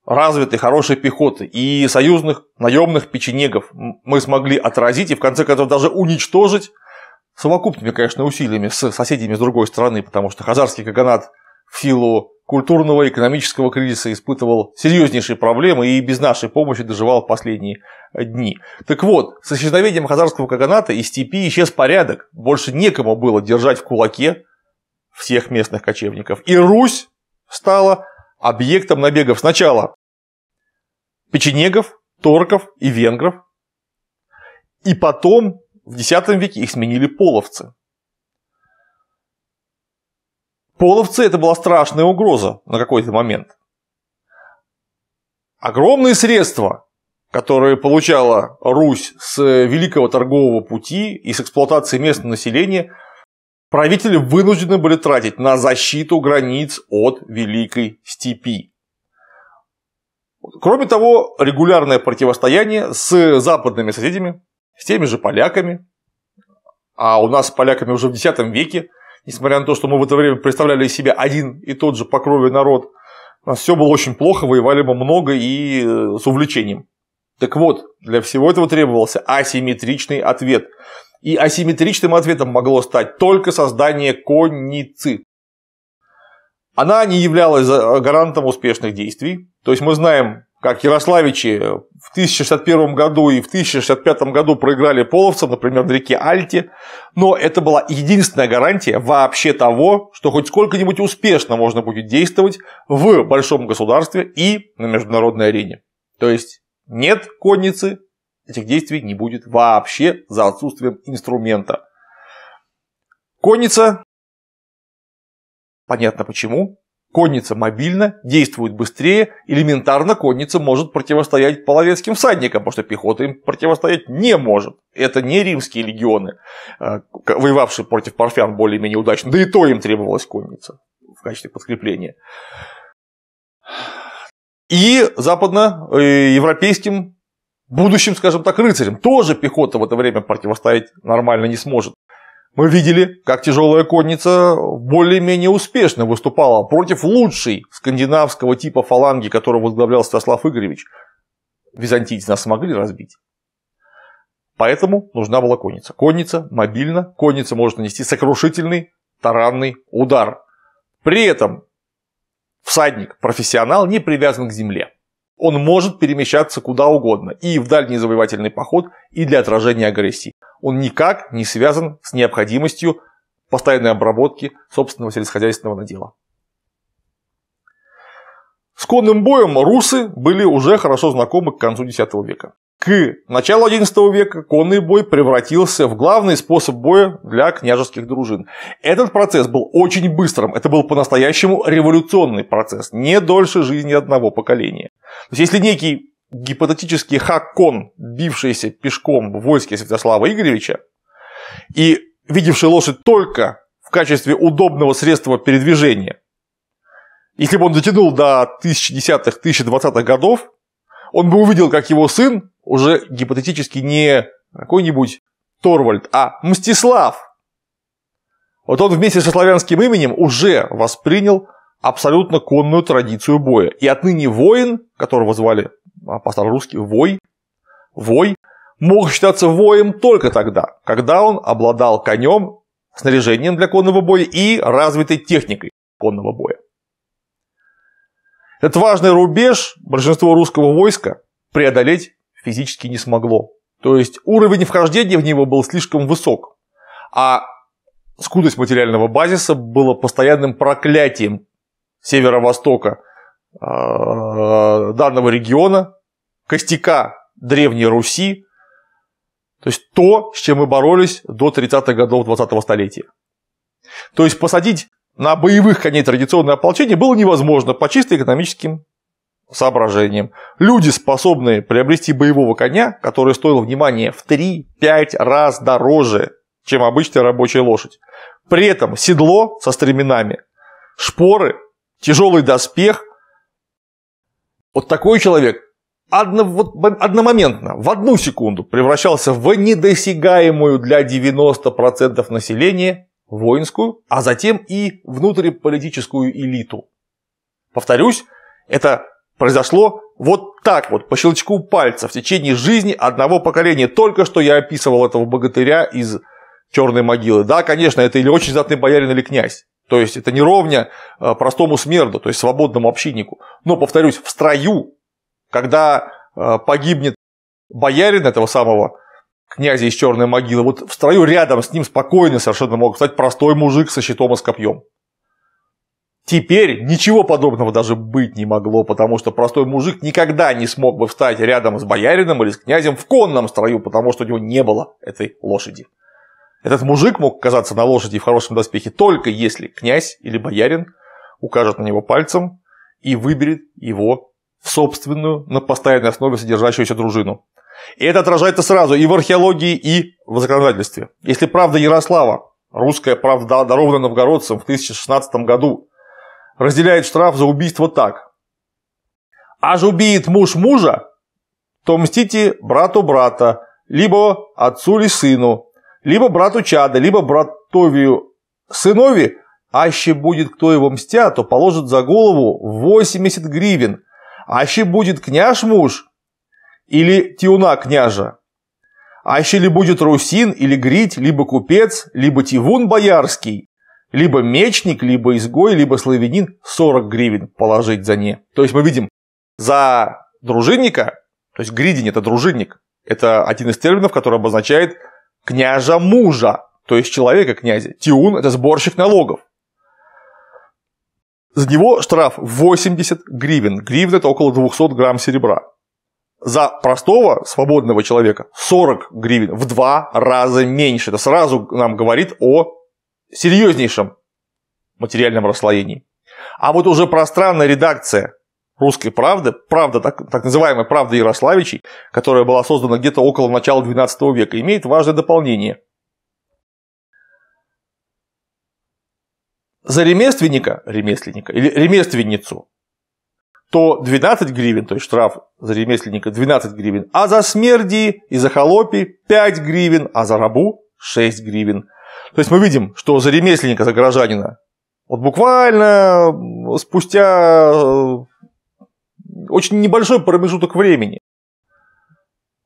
Speaker 1: развитой хорошей пехоты и союзных наемных печенегов мы смогли отразить и в конце концов даже уничтожить совокупными, конечно, усилиями с соседями с другой стороны, потому что хазарский каганат в силу культурного и экономического кризиса испытывал серьезнейшие проблемы и без нашей помощи доживал последние дни. Так вот, с исчезновением хазарского каганата из степи исчез порядок. Больше некому было держать в кулаке всех местных кочевников. И Русь стала объектом набегов сначала печенегов, торков и венгров, и потом в X веке их сменили половцы. Половцы это была страшная угроза на какой-то момент. Огромные средства, которые получала Русь с э, великого торгового пути и с эксплуатации местного населения, правители вынуждены были тратить на защиту границ от Великой Степи. Кроме того, регулярное противостояние с западными соседями с теми же поляками, а у нас с поляками уже в X веке, несмотря на то, что мы в это время представляли из себя один и тот же по крови народ, у нас все было очень плохо, воевали мы много и э, с увлечением. Так вот, для всего этого требовался асимметричный ответ. И асимметричным ответом могло стать только создание конницы. Она не являлась э, гарантом успешных действий. То есть мы знаем как Ярославичи в 1061 году и в 1065 году проиграли половцам, например, на реке Альти, но это была единственная гарантия вообще того, что хоть сколько-нибудь успешно можно будет действовать в большом государстве и на международной арене. То есть нет конницы, этих действий не будет вообще за отсутствием инструмента. Конница, понятно почему, Конница мобильна, действует быстрее, элементарно конница может противостоять половецким всадникам, потому что пехота им противостоять не может. Это не римские легионы, э, воевавшие против парфян более-менее удачно, да и то им требовалась конница в качестве подкрепления. И западноевропейским э, будущим, скажем так, рыцарям тоже пехота в это время противостоять нормально не сможет. Мы видели, как тяжелая конница более-менее успешно выступала против лучшей скандинавского типа фаланги, которую возглавлял Стаслав Игоревич. Византийцы нас смогли разбить. Поэтому нужна была конница. Конница мобильна, конница может нанести сокрушительный таранный удар. При этом всадник, профессионал, не привязан к земле. Он может перемещаться куда угодно, и в дальний завоевательный поход, и для отражения агрессии он никак не связан с необходимостью постоянной обработки собственного сельскохозяйственного надела. С конным боем русы были уже хорошо знакомы к концу X века. К началу XI века конный бой превратился в главный способ боя для княжеских дружин. Этот процесс был очень быстрым, это был по-настоящему революционный процесс, не дольше жизни одного поколения. То есть, если некий гипотетический Хакон, бившийся пешком в войске Святослава Игоревича и видевший лошадь только в качестве удобного средства передвижения. Если бы он дотянул до 1010-1020-х годов, он бы увидел, как его сын уже гипотетически не какой-нибудь Торвальд, а Мстислав. Вот он вместе со славянским именем уже воспринял абсолютно конную традицию боя. И отныне воин, которого звали а, по-старорусски вой, вой, мог считаться воем только тогда, когда он обладал конем, снаряжением для конного боя и развитой техникой конного боя. Этот важный рубеж большинство русского войска преодолеть физически не смогло. То есть уровень вхождения в него был слишком высок, а скудость материального базиса была постоянным проклятием северо-востока а, данного региона костяка Древней Руси, то есть то, с чем мы боролись до 30-х годов 20-го столетия. То есть посадить на боевых коней традиционное ополчение было невозможно по чисто экономическим соображениям. Люди, способные приобрести боевого коня, который стоил, внимание, в 3-5 раз дороже, чем обычная рабочая лошадь. При этом седло со стременами, шпоры, тяжелый доспех. Вот такой человек одно, вот, одномоментно, в одну секунду превращался в недосягаемую для 90% населения воинскую, а затем и внутриполитическую элиту. Повторюсь, это произошло вот так вот, по щелчку пальца, в течение жизни одного поколения. Только что я описывал этого богатыря из черной могилы. Да, конечно, это или очень знатный боярин, или князь. То есть это не ровня э, простому смерду, то есть свободному общиннику. Но, повторюсь, в строю когда э, погибнет боярин этого самого князя из черной могилы, вот в строю рядом с ним спокойно совершенно мог стать простой мужик со щитом и с копьем. Теперь ничего подобного даже быть не могло, потому что простой мужик никогда не смог бы встать рядом с боярином или с князем в конном строю, потому что у него не было этой лошади. Этот мужик мог оказаться на лошади в хорошем доспехе только если князь или боярин укажет на него пальцем и выберет его в собственную на постоянной основе содержащуюся дружину. И это отражается сразу и в археологии, и в законодательстве. Если правда Ярослава, русская правда, дарованная новгородцам в 1016 году, разделяет штраф за убийство так. Аж убиет муж мужа, то мстите брату брата, либо отцу или сыну, либо брату чада, либо братовию сынови, аще будет кто его мстя, то положит за голову 80 гривен – аще будет княж муж или тиуна княжа? Аще ли будет русин или грить, либо купец, либо тивун боярский? Либо мечник, либо изгой, либо славянин 40 гривен положить за не. То есть мы видим, за дружинника, то есть гридень это дружинник, это один из терминов, который обозначает княжа мужа, то есть человека князя. Тиун это сборщик налогов. За него штраф 80 гривен. Гривен – это около 200 грамм серебра. За простого, свободного человека 40 гривен. В два раза меньше. Это сразу нам говорит о серьезнейшем материальном расслоении. А вот уже пространная редакция «Русской правды», правда, так, так называемая «Правда Ярославичей», которая была создана где-то около начала XII века, имеет важное дополнение – за ремесленника, ремесленника или ремесленницу, то 12 гривен, то есть штраф за ремесленника 12 гривен, а за смерди и за холопи 5 гривен, а за рабу 6 гривен. То есть мы видим, что за ремесленника, за горожанина, вот буквально спустя э, очень небольшой промежуток времени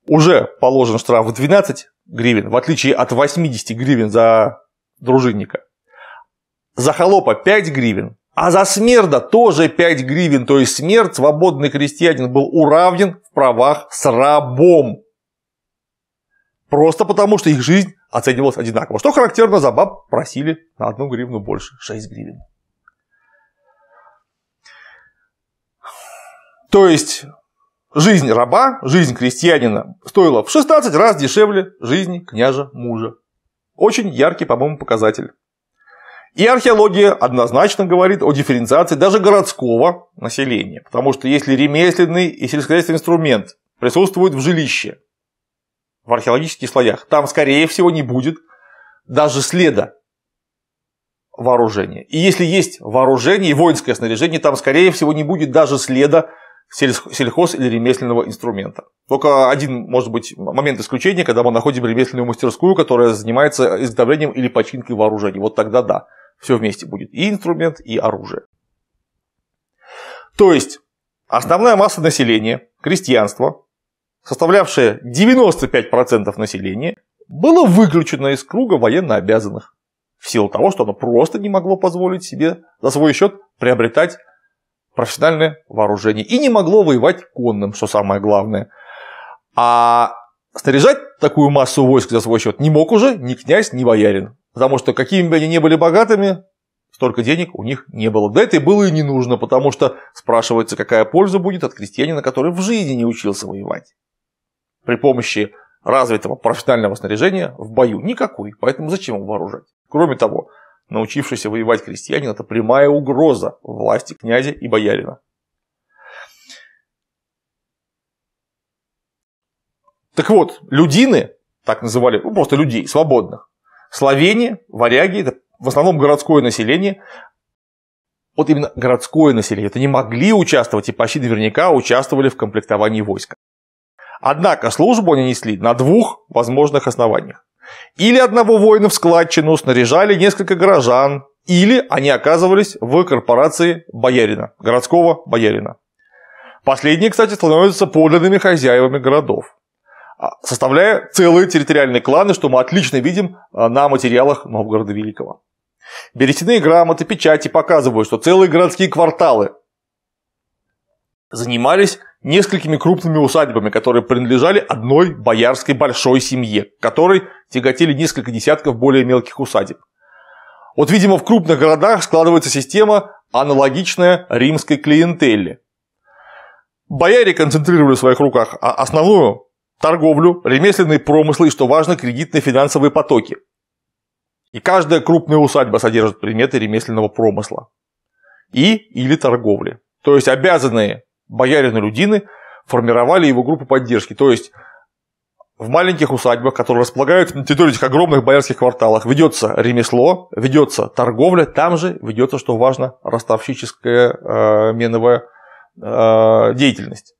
Speaker 1: уже положен штраф в 12 гривен, в отличие от 80 гривен за дружинника – за холопа 5 гривен, а за смерда тоже 5 гривен, то есть смерть свободный крестьянин был уравнен в правах с рабом. Просто потому, что их жизнь оценивалась одинаково. Что характерно, за баб просили на одну гривну больше, 6 гривен. То есть жизнь раба, жизнь крестьянина стоила в 16 раз дешевле жизни княжа мужа. Очень яркий, по-моему, показатель. И археология однозначно говорит о дифференциации даже городского населения, потому что если ремесленный и сельскохозяйственный инструмент присутствуют в жилище, в археологических слоях, там, скорее всего, не будет даже следа вооружения. И если есть вооружение и воинское снаряжение, там, скорее всего, не будет даже следа сельхоз или ремесленного инструмента. Только один, может быть, момент исключения, когда мы находим ремесленную мастерскую, которая занимается изготовлением или починкой вооружений. Вот тогда да. Все вместе будет. И инструмент, и оружие. То есть, основная масса населения, крестьянство, составлявшее 95% населения, было выключено из круга военно обязанных. В силу того, что оно просто не могло позволить себе за свой счет приобретать профессиональное вооружение. И не могло воевать конным, что самое главное. А снаряжать такую массу войск за свой счет не мог уже ни князь, ни боярин. Потому что какими бы они ни были богатыми, столько денег у них не было. Да это и было и не нужно, потому что спрашивается, какая польза будет от крестьянина, который в жизни не учился воевать. При помощи развитого профессионального снаряжения в бою никакой, поэтому зачем его вооружать? Кроме того, научившийся воевать крестьянин – это прямая угроза власти князя и боярина. Так вот, людины, так называли, ну просто людей, свободных, Словении, варяги, это в основном городское население, вот именно городское население, это не могли участвовать и почти наверняка участвовали в комплектовании войска. Однако службу они несли на двух возможных основаниях. Или одного воина в складчину снаряжали несколько горожан, или они оказывались в корпорации боярина, городского боярина. Последние, кстати, становятся подлинными хозяевами городов. А, составляя целые территориальные кланы, что мы отлично видим а, на материалах Новгорода Великого. Берестяные грамоты, печати показывают, что целые городские кварталы занимались несколькими крупными усадьбами, которые принадлежали одной боярской большой семье, которой тяготели несколько десятков более мелких усадеб. Вот, видимо, в крупных городах складывается система, аналогичная римской клиентели. Бояре концентрировали в своих руках а, основную торговлю, ремесленные промыслы и, что важно, кредитные финансовые потоки. И каждая крупная усадьба содержит предметы ремесленного промысла и или торговли. То есть обязанные боярины людины формировали его группу поддержки. То есть в маленьких усадьбах, которые располагаются на территории этих огромных боярских кварталах, ведется ремесло, ведется торговля, там же ведется, что важно, ростовщическая э, меновая э, деятельность.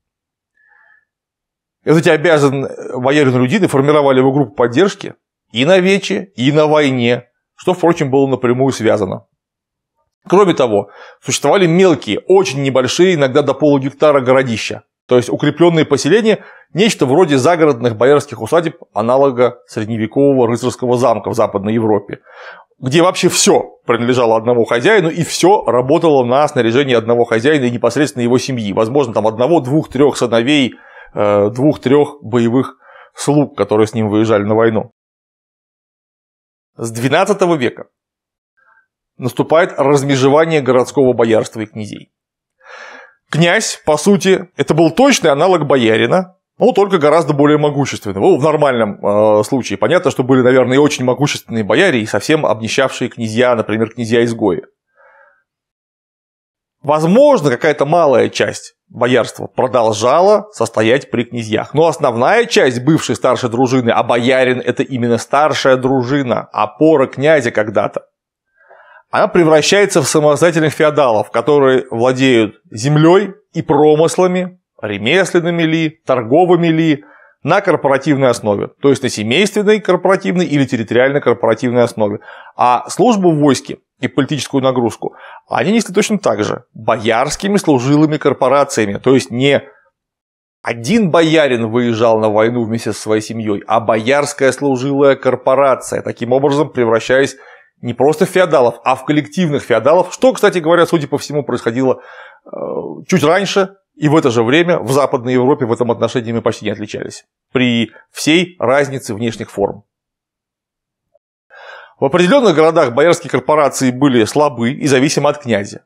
Speaker 1: Это обязан боярину э, Людины формировали его группу поддержки и на Вече, и на войне, что, впрочем, было напрямую связано. Кроме того, существовали мелкие, очень небольшие, иногда до полугектара городища, то есть укрепленные поселения, нечто вроде загородных боярских усадеб, аналога средневекового рыцарского замка в Западной Европе, где вообще все принадлежало одному хозяину и все работало на снаряжение одного хозяина и непосредственно его семьи. Возможно, там одного, двух, трех сыновей – Э, двух-трех боевых слуг, которые с ним выезжали на войну. С 12 века наступает размежевание городского боярства и князей. Князь, по сути, это был точный аналог боярина, но только гораздо более могущественный. Ну, в нормальном э, случае. Понятно, что были, наверное, и очень могущественные бояре, и совсем обнищавшие князья, например, князья-изгои. Возможно, какая-то малая часть боярства продолжала состоять при князьях. Но основная часть бывшей старшей дружины, а боярин это именно старшая дружина, опора князя когда-то, она превращается в самостоятельных феодалов, которые владеют землей и промыслами, ремесленными ли, торговыми ли, на корпоративной основе, то есть на семейственной корпоративной или территориально-корпоративной основе. А службу в войске и политическую нагрузку. Они несли точно так же. Боярскими служилыми корпорациями. То есть не один боярин выезжал на войну вместе со своей семьей, а боярская служилая корпорация, таким образом превращаясь не просто в феодалов, а в коллективных феодалов, что, кстати говоря, судя по всему, происходило э, чуть раньше, и в это же время в Западной Европе в этом отношении мы почти не отличались, при всей разнице внешних форм. В определенных городах боярские корпорации были слабы и зависимы от князя.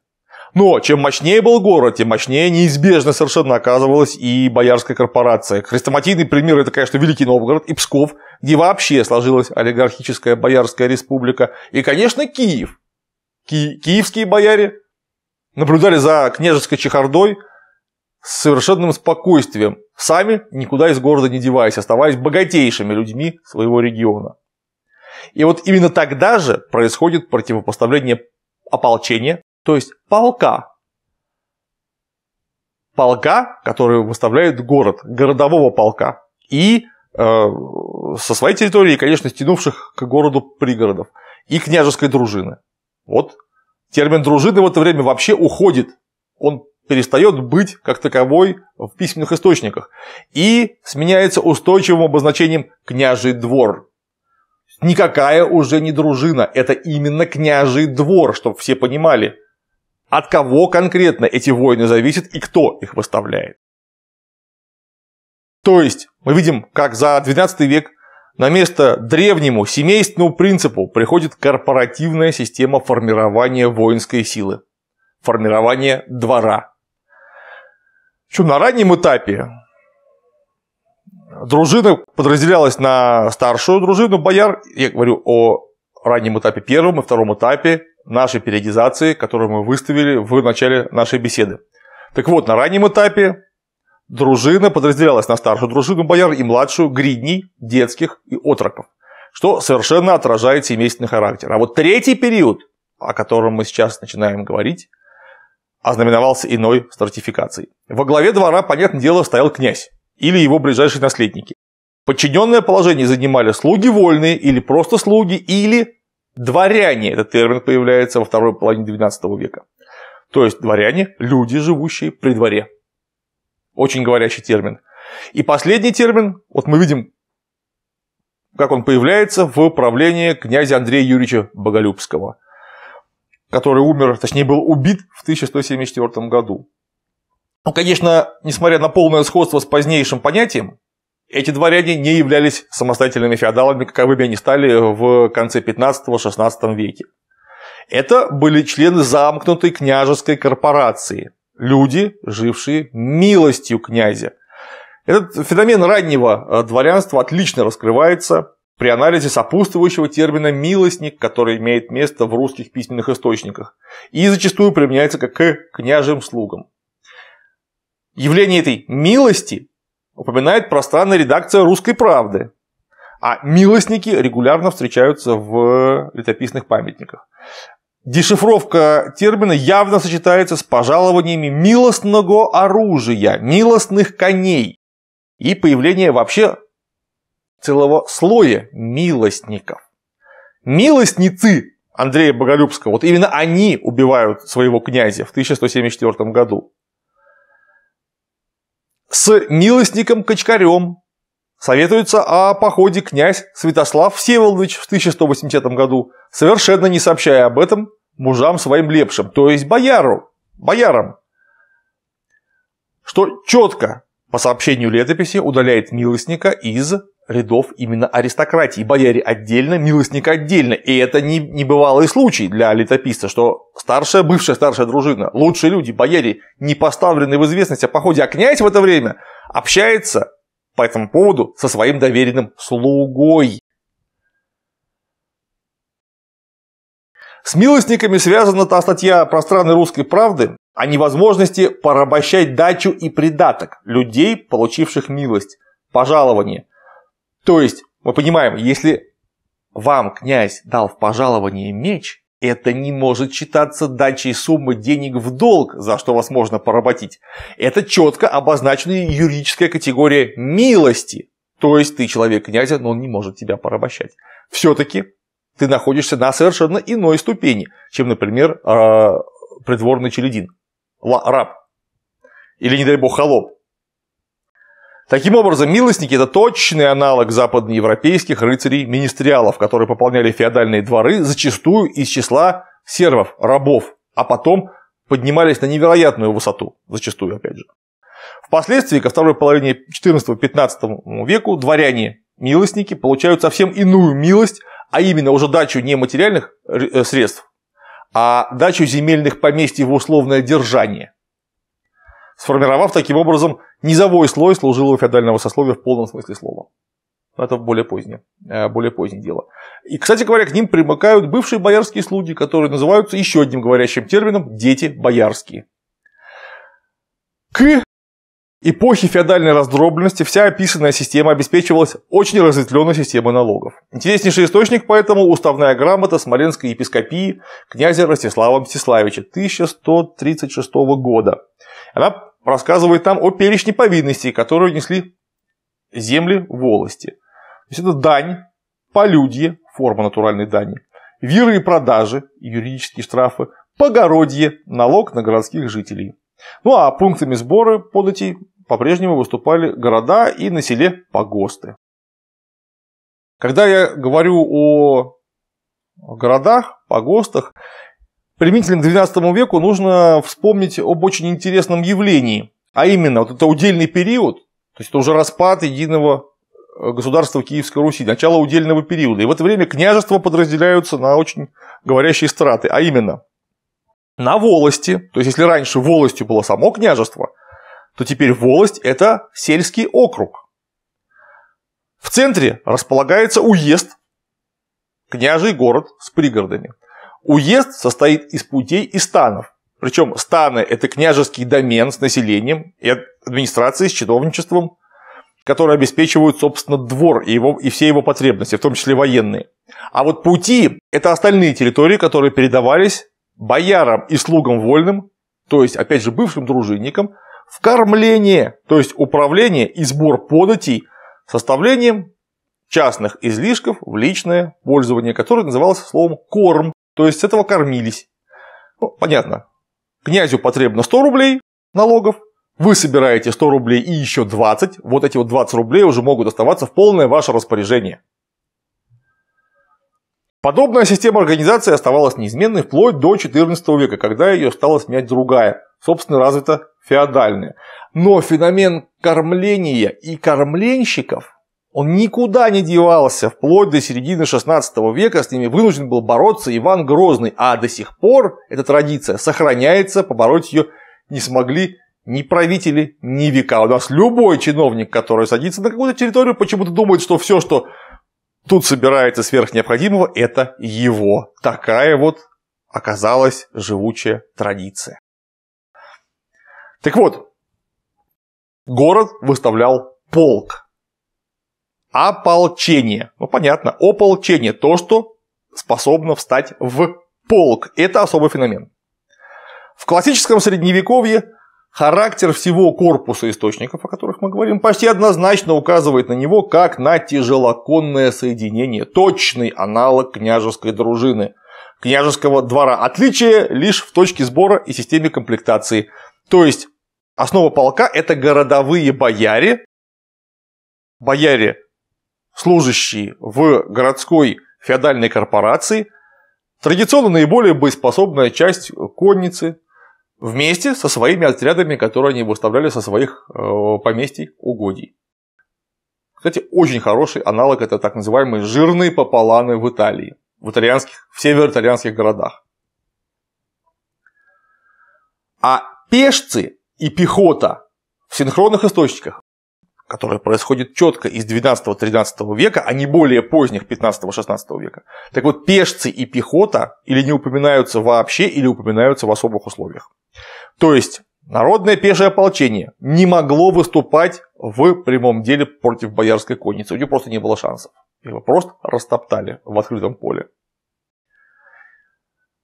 Speaker 1: Но чем мощнее был город, тем мощнее неизбежно совершенно оказывалась и боярская корпорация. Хрестоматийный пример – это, конечно, Великий Новгород и Псков, где вообще сложилась олигархическая боярская республика. И, конечно, Киев. Ки- киевские бояре наблюдали за княжеской чехардой с совершенным спокойствием, сами никуда из города не деваясь, оставаясь богатейшими людьми своего региона. И вот именно тогда же происходит противопоставление ополчения, то есть полка. Полка, который выставляет город, городового полка. И э, со своей территории, конечно, стянувших к городу пригородов. И княжеской дружины. Вот термин дружины в это время вообще уходит. Он перестает быть как таковой в письменных источниках и сменяется устойчивым обозначением «княжий двор». Никакая уже не дружина, это именно княжий двор, чтобы все понимали. От кого конкретно эти войны зависят и кто их выставляет. То есть мы видим, как за 12 век на место древнему семейственному принципу приходит корпоративная система формирования воинской силы. Формирование двора. Причем на раннем этапе Дружина подразделялась на старшую дружину бояр. Я говорю о раннем этапе первом и втором этапе нашей периодизации, которую мы выставили в начале нашей беседы. Так вот, на раннем этапе дружина подразделялась на старшую дружину бояр и младшую гридней, детских и отроков, что совершенно отражает семейственный характер. А вот третий период, о котором мы сейчас начинаем говорить, ознаменовался иной стратификацией. Во главе двора, понятное дело, стоял князь или его ближайшие наследники. Подчиненное положение занимали слуги вольные или просто слуги, или дворяне. Этот термин появляется во второй половине XII века. То есть дворяне – люди, живущие при дворе. Очень говорящий термин. И последний термин, вот мы видим, как он появляется в правлении князя Андрея Юрьевича Боголюбского, который умер, точнее был убит в 1174 году. Но, ну, конечно, несмотря на полное сходство с позднейшим понятием, эти дворяне не являлись самостоятельными феодалами, каковыми они стали в конце 15-16 веке. Это были члены замкнутой княжеской корпорации, люди, жившие милостью князя. Этот феномен раннего э, дворянства отлично раскрывается при анализе сопутствующего термина «милостник», который имеет место в русских письменных источниках и зачастую применяется как к княжим слугам. Явление этой милости упоминает пространная редакция «Русской правды», а милостники регулярно встречаются в летописных памятниках. Дешифровка термина явно сочетается с пожалованиями милостного оружия, милостных коней и появление вообще целого слоя милостников. Милостницы Андрея Боголюбского, вот именно они убивают своего князя в 1174 году с милостником Качкарем. Советуется о походе князь Святослав Всеволодович в 1180 году, совершенно не сообщая об этом мужам своим лепшим, то есть бояру, боярам. Что четко, по сообщению летописи, удаляет милостника из рядов именно аристократии. Бояре отдельно, милостник отдельно. И это не, не бывалый случай для летописца, что старшая, бывшая старшая дружина, лучшие люди, бояре, не поставлены в известность о походе, а князь в это время общается по этому поводу со своим доверенным слугой. С милостниками связана та статья про страны русской правды о невозможности порабощать дачу и придаток людей, получивших милость, пожалование – то есть, мы понимаем, если вам князь дал в пожалование меч, это не может считаться дачей суммы денег в долг, за что вас можно поработить. Это четко обозначенная юридическая категория милости. То есть ты человек князя, но он не может тебя порабощать. Все-таки ты находишься на совершенно иной ступени, чем, например, э, придворный челядин, раб или, не дай бог, холоп. Таким образом, милостники – это точный аналог западноевропейских рыцарей-министриалов, которые пополняли феодальные дворы зачастую из числа сервов, рабов, а потом поднимались на невероятную высоту, зачастую опять же. Впоследствии, ко второй половине 14-15 веку, дворяне милостники получают совсем иную милость, а именно уже дачу не материальных э, средств, а дачу земельных поместий в условное держание, сформировав таким образом Низовой слой служил у феодального сословия в полном смысле слова. Но это более позднее, э, более позднее дело. И, кстати говоря, к ним примыкают бывшие боярские слуги, которые называются еще одним говорящим термином «дети боярские». К эпохе феодальной раздробленности вся описанная система обеспечивалась очень разветвленной системой налогов. Интереснейший источник поэтому – уставная грамота Смоленской епископии князя Ростислава Мстиславича 1136 года. Она рассказывает нам о перечне повинностей, которые несли земли волости. То есть это дань, полюдье, форма натуральной дани, виры и продажи, юридические штрафы, погородье, налог на городских жителей. Ну а пунктами сбора податей по-прежнему выступали города и на селе погосты. Когда я говорю о городах, погостах, применительно к XII веку нужно вспомнить об очень интересном явлении, а именно вот это удельный период, то есть это уже распад единого э, государства Киевской Руси, начало удельного периода. И в это время княжества подразделяются на очень говорящие страты, а именно на волости, то есть если раньше волостью было само княжество, то теперь волость – это сельский округ. В центре располагается уезд, княжий город с пригородами. Уезд состоит из путей и станов. Причем станы – это княжеский домен с населением и администрацией с чиновничеством, которые обеспечивают, собственно, двор и, его, и все его потребности, в том числе военные. А вот пути – это остальные территории, которые передавались боярам и слугам вольным, то есть, опять же, бывшим дружинникам, в кормление, то есть управление и сбор податей составлением частных излишков в личное пользование, которое называлось словом «корм». То есть с этого кормились. Ну, понятно. Князю потребно 100 рублей налогов, вы собираете 100 рублей и еще 20, вот эти вот 20 рублей уже могут оставаться в полное ваше распоряжение. Подобная система организации оставалась неизменной вплоть до XIV века, когда ее стала сменять другая, собственно, развита феодальная. Но феномен кормления и кормленщиков он никуда не девался, вплоть до середины 16 века с ними вынужден был бороться Иван Грозный, а до сих пор эта традиция сохраняется, побороть ее не смогли ни правители, ни века. У нас любой чиновник, который садится на какую-то территорию, почему-то думает, что все, что тут собирается сверх необходимого, это его. Такая вот оказалась живучая традиция. Так вот, город выставлял полк Ополчение. Ну понятно, ополчение – то, что способно встать в полк. Это особый феномен. В классическом средневековье характер всего корпуса источников, о которых мы говорим, почти однозначно указывает на него как на тяжелоконное соединение, точный аналог княжеской дружины, княжеского двора. Отличие лишь в точке сбора и системе комплектации. То есть основа полка – это городовые бояре, бояре служащие в городской феодальной корпорации, традиционно наиболее боеспособная часть конницы, вместе со своими отрядами, которые они выставляли со своих э, поместий угодий. Кстати, очень хороший аналог это так называемые жирные пополаны в Италии, в, итальянских, в североитальянских городах. А пешцы и пехота в синхронных источниках которое происходит четко из 12-13 века, а не более поздних 15-16 века. Так вот, пешцы и пехота или не упоминаются вообще, или упоминаются в особых условиях. То есть, Народное пешее ополчение не могло выступать в прямом деле против боярской конницы. У него просто не было шансов. Его просто растоптали в открытом поле.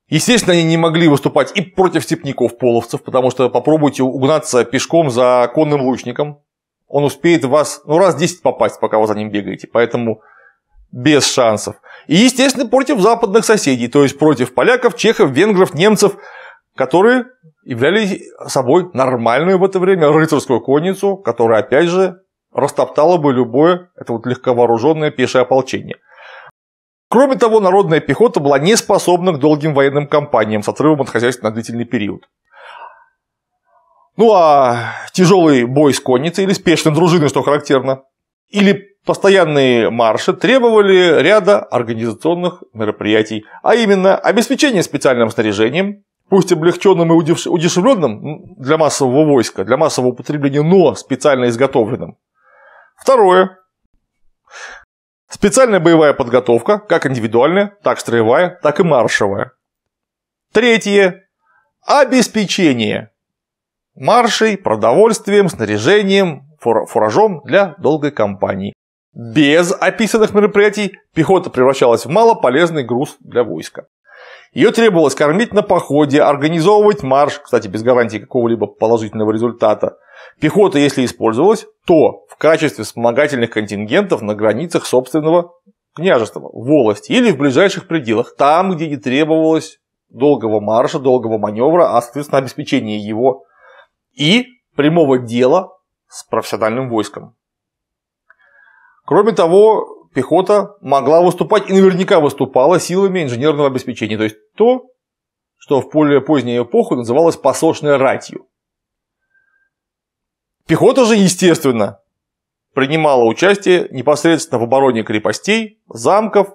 Speaker 1: Естественно, они не могли выступать и против степняков половцев, потому что попробуйте угнаться пешком за конным лучником он успеет вас, ну, раз 10 попасть, пока вы за ним бегаете. Поэтому без шансов. И, естественно, против западных соседей, то есть против поляков, чехов, венгров, немцев, которые являлись собой нормальную в это время рыцарскую конницу, которая, опять же, растоптала бы любое это вот легковооруженное пешее ополчение. Кроме того, народная пехота была не способна к долгим военным кампаниям с отрывом от хозяйства на длительный период. Ну а тяжелый бой с конницей или спешной дружины, что характерно, или постоянные марши требовали ряда организационных мероприятий, а именно обеспечение специальным снаряжением, пусть облегченным и удешевленным для массового войска, для массового употребления, но специально изготовленным. Второе. Специальная боевая подготовка, как индивидуальная, так строевая, так и маршевая. Третье. Обеспечение маршей, продовольствием, снаряжением, фуражом для долгой кампании. Без описанных мероприятий пехота превращалась в малополезный груз для войска. Ее требовалось кормить на походе, организовывать марш, кстати, без гарантии какого-либо положительного результата. Пехота, если использовалась, то в качестве вспомогательных контингентов на границах собственного княжества, волости или в ближайших пределах, там, где не требовалось долгого марша, долгого маневра, а, соответственно, обеспечение его и прямого дела с профессиональным войском. Кроме того, пехота могла выступать и наверняка выступала силами инженерного обеспечения, то есть то, что в более позднюю эпоху называлось посошной ратью. Пехота же, естественно, принимала участие непосредственно в обороне крепостей, замков,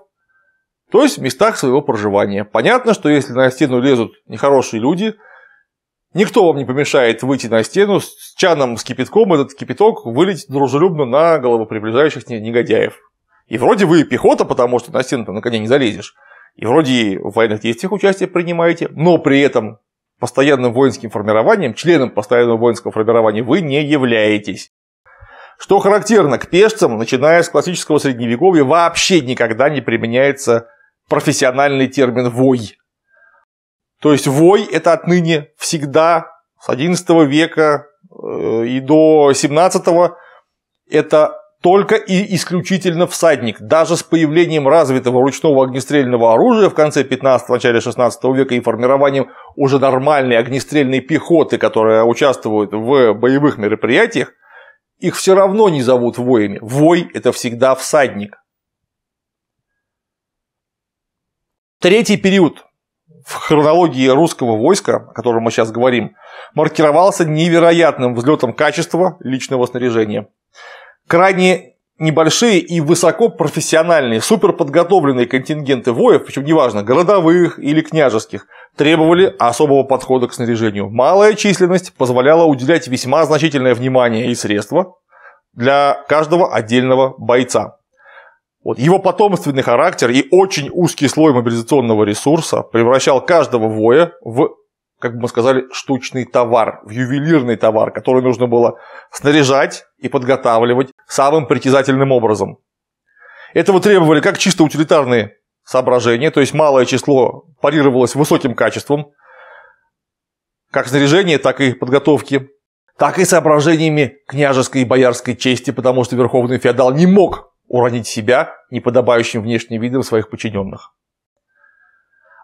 Speaker 1: то есть в местах своего проживания. Понятно, что если на стену лезут нехорошие люди – Никто вам не помешает выйти на стену с чаном, с кипятком, этот кипяток вылетит дружелюбно на голову приближающих негодяев. И вроде вы пехота, потому что на стену на коне не залезешь. И вроде в военных действиях участие принимаете, но при этом постоянным воинским формированием, членом постоянного воинского формирования вы не являетесь. Что характерно, к пешцам, начиная с классического средневековья, вообще никогда не применяется профессиональный термин «вой». То есть вой – это отныне всегда с XI века э, и до XVII это только и исключительно всадник. Даже с появлением развитого ручного огнестрельного оружия в конце 15 начале 16 века и формированием уже нормальной огнестрельной пехоты, которая участвует в боевых мероприятиях, их все равно не зовут воями. Вой – это всегда всадник. Третий период в хронологии русского войска, о котором мы сейчас говорим, маркировался невероятным взлетом качества личного снаряжения. Крайне небольшие и высокопрофессиональные, суперподготовленные контингенты воев, причем неважно, городовых или княжеских, требовали особого подхода к снаряжению. Малая численность позволяла уделять весьма значительное внимание и средства для каждого отдельного бойца. Вот. Его потомственный характер и очень узкий слой мобилизационного ресурса превращал каждого воя в как бы мы сказали, штучный товар, в ювелирный товар, который нужно было снаряжать и подготавливать самым притязательным образом. Этого требовали как чисто утилитарные соображения, то есть малое число парировалось высоким качеством, как снаряжения, так и подготовки, так и соображениями княжеской и боярской чести, потому что верховный феодал не мог уронить себя неподобающим внешним видом своих подчиненных.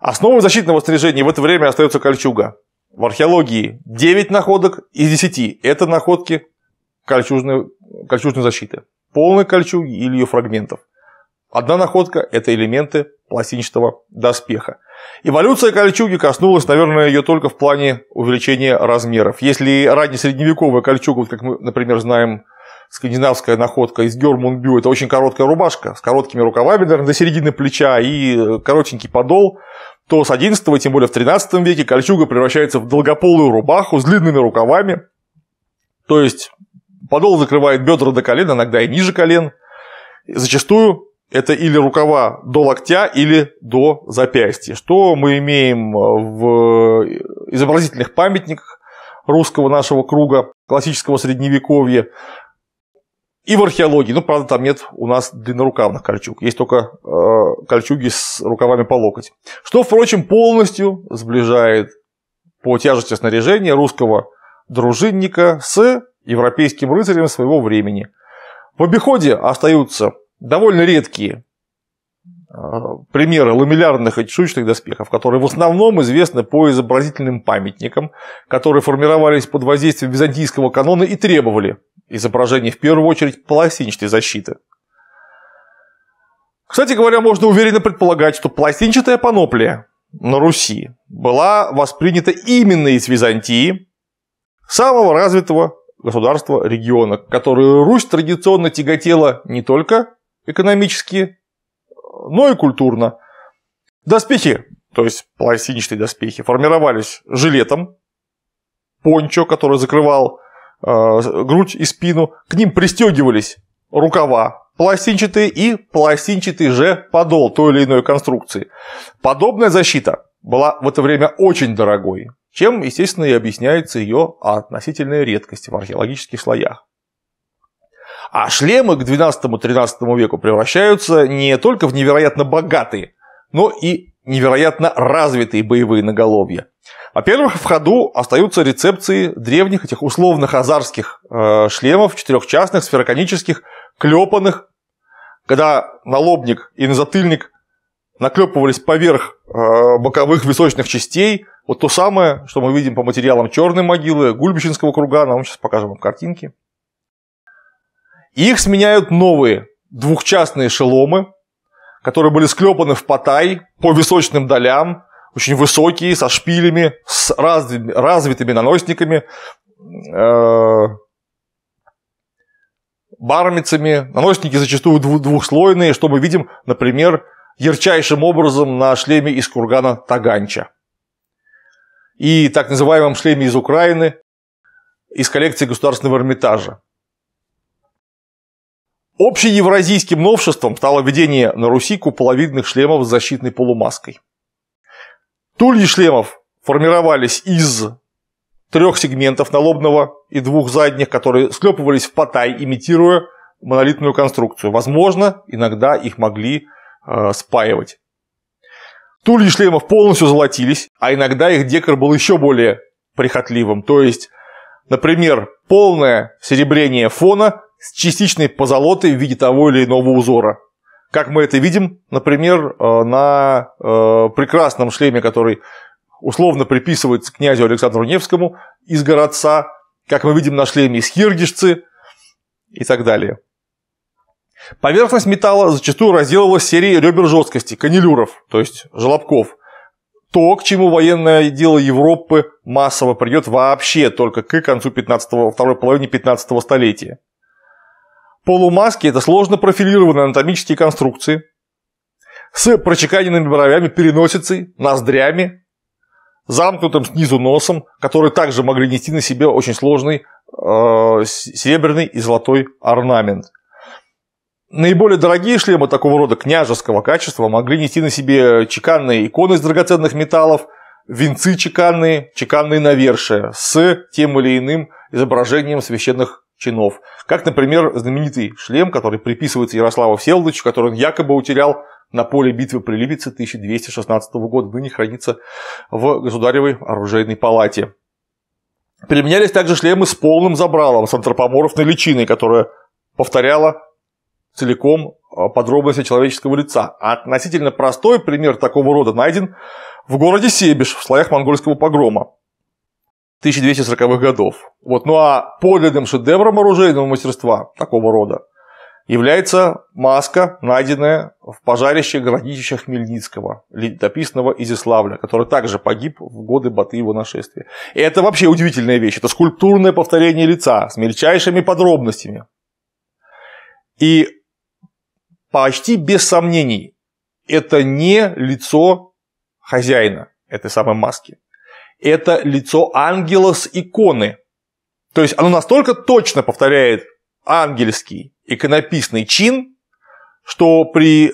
Speaker 1: Основой защитного снаряжения в это время остается кольчуга. В археологии 9 находок из 10 – это находки кольчужной, кольчужной защиты, полной кольчуги или ее фрагментов. Одна находка – это элементы пластинчатого доспеха. Эволюция кольчуги коснулась, наверное, ее только в плане увеличения размеров. Если раннесредневековая кольчуга, вот как мы, например, знаем скандинавская находка из Гермунбю. Это очень короткая рубашка с короткими рукавами, наверное, до середины плеча и э, коротенький подол то с 11 тем более в 13 веке, кольчуга превращается в долгополую рубаху с длинными рукавами. То есть подол закрывает бедра до колен, иногда и ниже колен. Зачастую это или рукава до локтя, или до запястья. Что мы имеем э, в э, изобразительных памятниках русского нашего круга классического средневековья. И в археологии. Ну, правда, там нет у нас длиннорукавных кольчуг. Есть только э, кольчуги с рукавами по локоть. Что, впрочем, полностью сближает по тяжести снаряжения русского дружинника с европейским рыцарем своего времени. В обиходе остаются довольно редкие примеры ламеллярных и чешуйчатых доспехов, которые в основном известны по изобразительным памятникам, которые формировались под воздействием византийского канона и требовали изображения в первую очередь пластинчатой защиты. Кстати говоря, можно уверенно предполагать, что пластинчатая паноплия на Руси была воспринята именно из Византии, самого развитого государства региона, которую Русь традиционно тяготела не только экономически, но и культурно. Доспехи, то есть пластинчатые доспехи, формировались жилетом, пончо, который закрывал э, грудь и спину. К ним пристегивались рукава пластинчатые и пластинчатый же подол той или иной конструкции. Подобная защита была в это время очень дорогой, чем, естественно, и объясняется ее относительная редкость в археологических слоях. А шлемы к 12-13 веку превращаются не только в невероятно богатые, но и невероятно развитые боевые наголовья. Во-первых, в ходу остаются рецепции древних этих условных азарских э, шлемов, четырехчастных, сфероконических, клепанных, когда налобник и назатыльник наклепывались поверх э, боковых височных частей. Вот то самое, что мы видим по материалам черной могилы, Гульбищенского кургана, мы сейчас покажем вам картинки их сменяют новые двухчастные шеломы, которые были склепаны в Патай по височным долям, очень высокие, со шпилями, с развитыми, развитыми наносниками, э, бармицами. Наносники зачастую двухслойные, что мы видим, например, ярчайшим образом на шлеме из кургана Таганча. И так называемом шлеме из Украины, из коллекции Государственного Эрмитажа. Общеевразийским новшеством стало введение на Руси куполовидных шлемов с защитной полумаской. Тульи шлемов формировались из трех сегментов налобного и двух задних, которые склепывались в потай, имитируя монолитную конструкцию. Возможно, иногда их могли э, спаивать. Тульи шлемов полностью золотились, а иногда их декор был еще более прихотливым. То есть, например, полное серебрение фона с частичной позолотой в виде того или иного узора. Как мы это видим, например, э, на э, прекрасном шлеме, который условно приписывается князю Александру Невскому из городца, как мы видим на шлеме из Хиргишцы и так далее. Поверхность металла зачастую разделывалась серией ребер жесткости, канилюров, то есть желобков. То, к чему военное дело Европы массово придет вообще только к концу 15 второй половины 15 столетия. Полумаски – это сложно профилированные анатомические конструкции с прочеканенными бровями, переносицей, ноздрями, замкнутым снизу носом, которые также могли нести на себе очень сложный э, серебряный и золотой орнамент. Наиболее дорогие шлемы такого рода княжеского качества могли нести на себе чеканные иконы из драгоценных металлов, венцы чеканные, чеканные навершия с тем или иным изображением священных чинов. Как, например, знаменитый шлем, который приписывается Ярославу Всеволодовичу, который он якобы утерял на поле битвы при Липице 1216 года, ныне хранится в Государевой оружейной палате. Применялись также шлемы с полным забралом, с антропоморфной личиной, которая повторяла целиком э, подробности человеческого лица. Относительно простой пример такого рода найден в городе Себеш в слоях монгольского погрома. 1240-х годов. Вот. Ну а подлинным шедевром оружейного мастерства такого рода является маска, найденная в пожарище городища Хмельницкого, летописного Изиславля, который также погиб в годы Баты его нашествия. И это вообще удивительная вещь. Это скульптурное повторение лица с мельчайшими подробностями. И почти без сомнений это не лицо хозяина этой самой маски это лицо ангела с иконы. То есть оно настолько точно повторяет ангельский иконописный чин, что при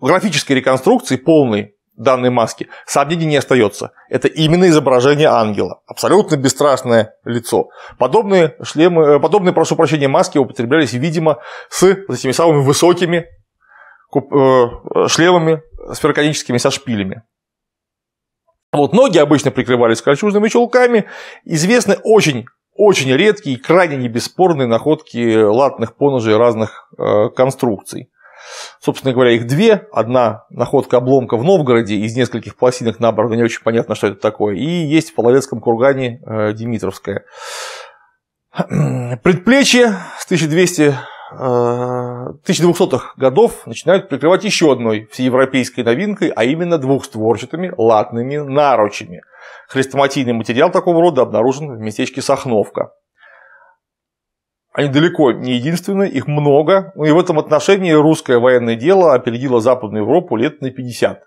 Speaker 1: графической реконструкции полной данной маски сомнений не остается. Это именно изображение ангела. Абсолютно бесстрастное лицо. Подобные шлемы, э, подобные, прошу прощения, маски употреблялись, видимо, с этими самыми высокими э, шлемами сфероконическими со шпилями. А вот ноги обычно прикрывались кольчужными чулками. Известны очень очень редкие и крайне небесспорные находки латных поножей разных э, конструкций. Собственно говоря, их две. Одна находка обломка в Новгороде из нескольких пластинок набрана, не очень понятно, что это такое. И есть в Половецком кургане э, Димитровская. [clears throat] Предплечье с 1200 1200-х э, годов начинают прикрывать еще одной всеевропейской новинкой, а именно двухстворчатыми латными наручами. Хрестоматийный материал такого рода обнаружен в местечке Сахновка. Они далеко не единственные, их много, Ну и в этом отношении русское военное дело опередило Западную Европу лет на 50.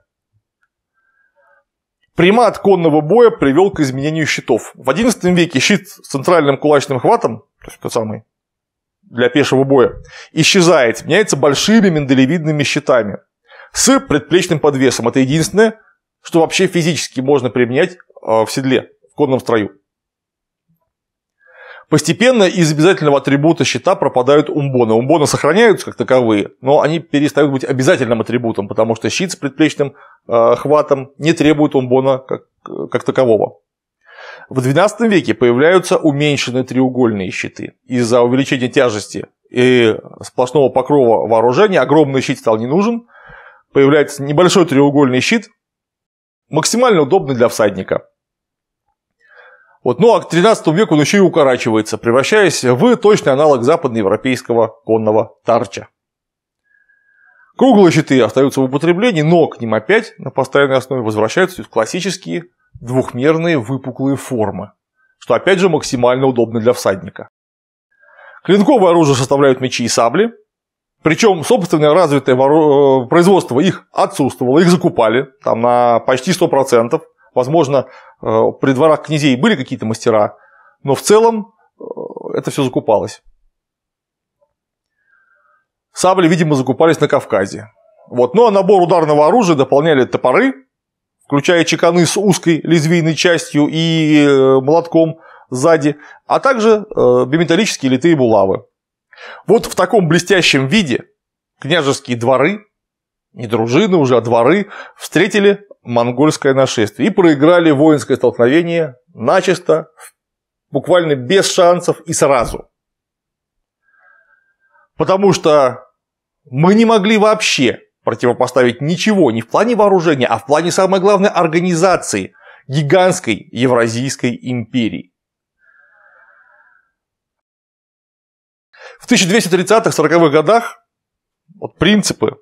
Speaker 1: Примат конного боя привел к изменению щитов. В XI веке щит с центральным кулачным хватом, то есть тот самый для пешего боя, исчезает, меняется большими миндалевидными щитами с предплечным подвесом. Это единственное, что вообще физически можно применять а, в седле, в конном строю. Постепенно из обязательного атрибута щита пропадают умбоны. Умбоны сохраняются как таковые, но они перестают быть обязательным атрибутом, потому что щит с предплечным а, хватом не требует умбона как, как такового. В XII веке появляются уменьшенные треугольные щиты. Из-за увеличения тяжести и сплошного покрова вооружения огромный щит стал не нужен. Появляется небольшой треугольный щит, максимально удобный для всадника. Вот, ну а к 13 веку он еще и укорачивается, превращаясь в точный аналог западноевропейского конного тарча. Круглые щиты остаются в употреблении, но к ним опять на постоянной основе возвращаются классические двухмерные выпуклые формы, что опять же максимально удобно для всадника. Клинковое оружие составляют мечи и сабли, причем собственное развитое э, производство их отсутствовало, их закупали там на почти 100%. Возможно, э, при дворах князей были какие-то мастера, но в целом э, это все закупалось. Сабли, видимо, закупались на Кавказе. Вот. Ну а набор ударного оружия дополняли топоры, включая чеканы с узкой лезвийной частью и э, молотком сзади, а также э, биметаллические литые булавы. Вот в таком блестящем виде княжеские дворы, не дружины уже, а дворы, встретили монгольское нашествие и проиграли воинское столкновение начисто, буквально без шансов и сразу. Потому что мы не могли вообще противопоставить ничего не в плане вооружения, а в плане самой главной организации гигантской Евразийской империи. В 1230-40-х годах вот принципы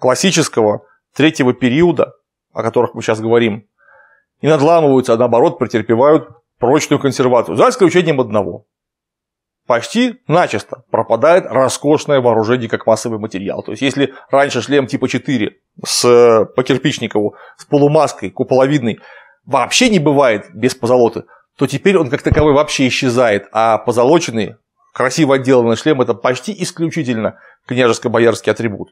Speaker 1: классического третьего периода, о которых мы сейчас говорим, и надламываются, а наоборот претерпевают прочную консервацию, за исключением одного почти начисто пропадает роскошное вооружение как массовый материал. То есть, если раньше шлем типа 4 с, э, по кирпичникову, с полумаской, куполовидной, вообще не бывает без позолоты, то теперь он как таковой вообще исчезает, а позолоченный, красиво отделанный шлем – это почти исключительно княжеско-боярский атрибут.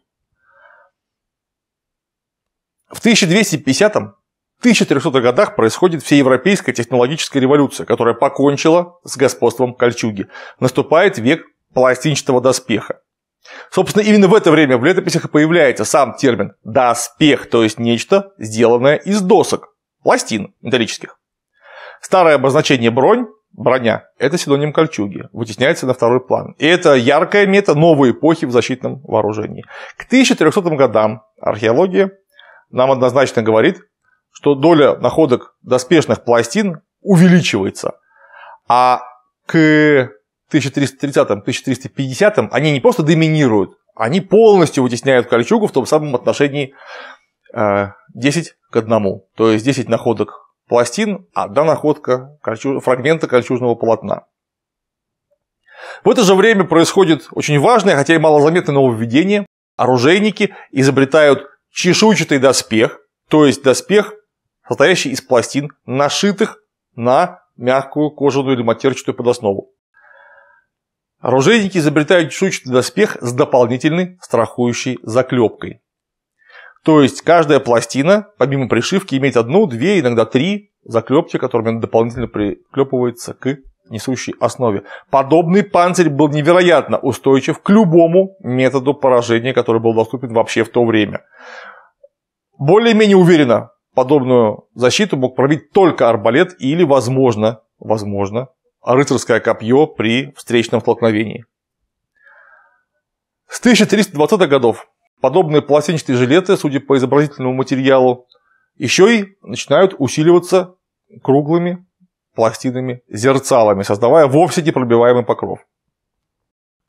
Speaker 1: В 1250-м 1300-х годах происходит всеевропейская технологическая революция, которая покончила с господством кольчуги. Наступает век пластинчатого доспеха. Собственно, именно в это время в летописях и появляется сам термин «доспех», то есть нечто, сделанное из досок, пластин металлических. Старое обозначение «бронь» броня – это синоним кольчуги, вытесняется на второй план. И это яркая мета новой эпохи в защитном вооружении. К 1300 годам археология нам однозначно говорит, что доля находок доспешных пластин увеличивается. А к 1330-1350 они не просто доминируют, они полностью вытесняют кольчугу в том самом отношении 10 э, к 1. То есть 10 находок пластин, одна находка кольчу... фрагмента кольчужного полотна. В это же время происходит очень важное, хотя и малозаметное нововведение. Оружейники изобретают чешуйчатый доспех, то есть доспех, состоящий из пластин, нашитых на мягкую кожаную или матерчатую подоснову. Оружейники изобретают чешуйчатый доспех с дополнительной страхующей заклепкой. То есть каждая пластина, помимо пришивки, имеет одну, две, иногда три заклепки, которыми она дополнительно приклепывается к несущей основе. Подобный панцирь был невероятно устойчив к любому методу поражения, который был доступен вообще в то время. Более-менее уверенно подобную защиту мог пробить только арбалет или, возможно, возможно, рыцарское копье при встречном столкновении. С 1320-х годов подобные пластинчатые жилеты, судя по изобразительному материалу, еще и начинают усиливаться круглыми пластинами зерцалами, создавая вовсе непробиваемый покров.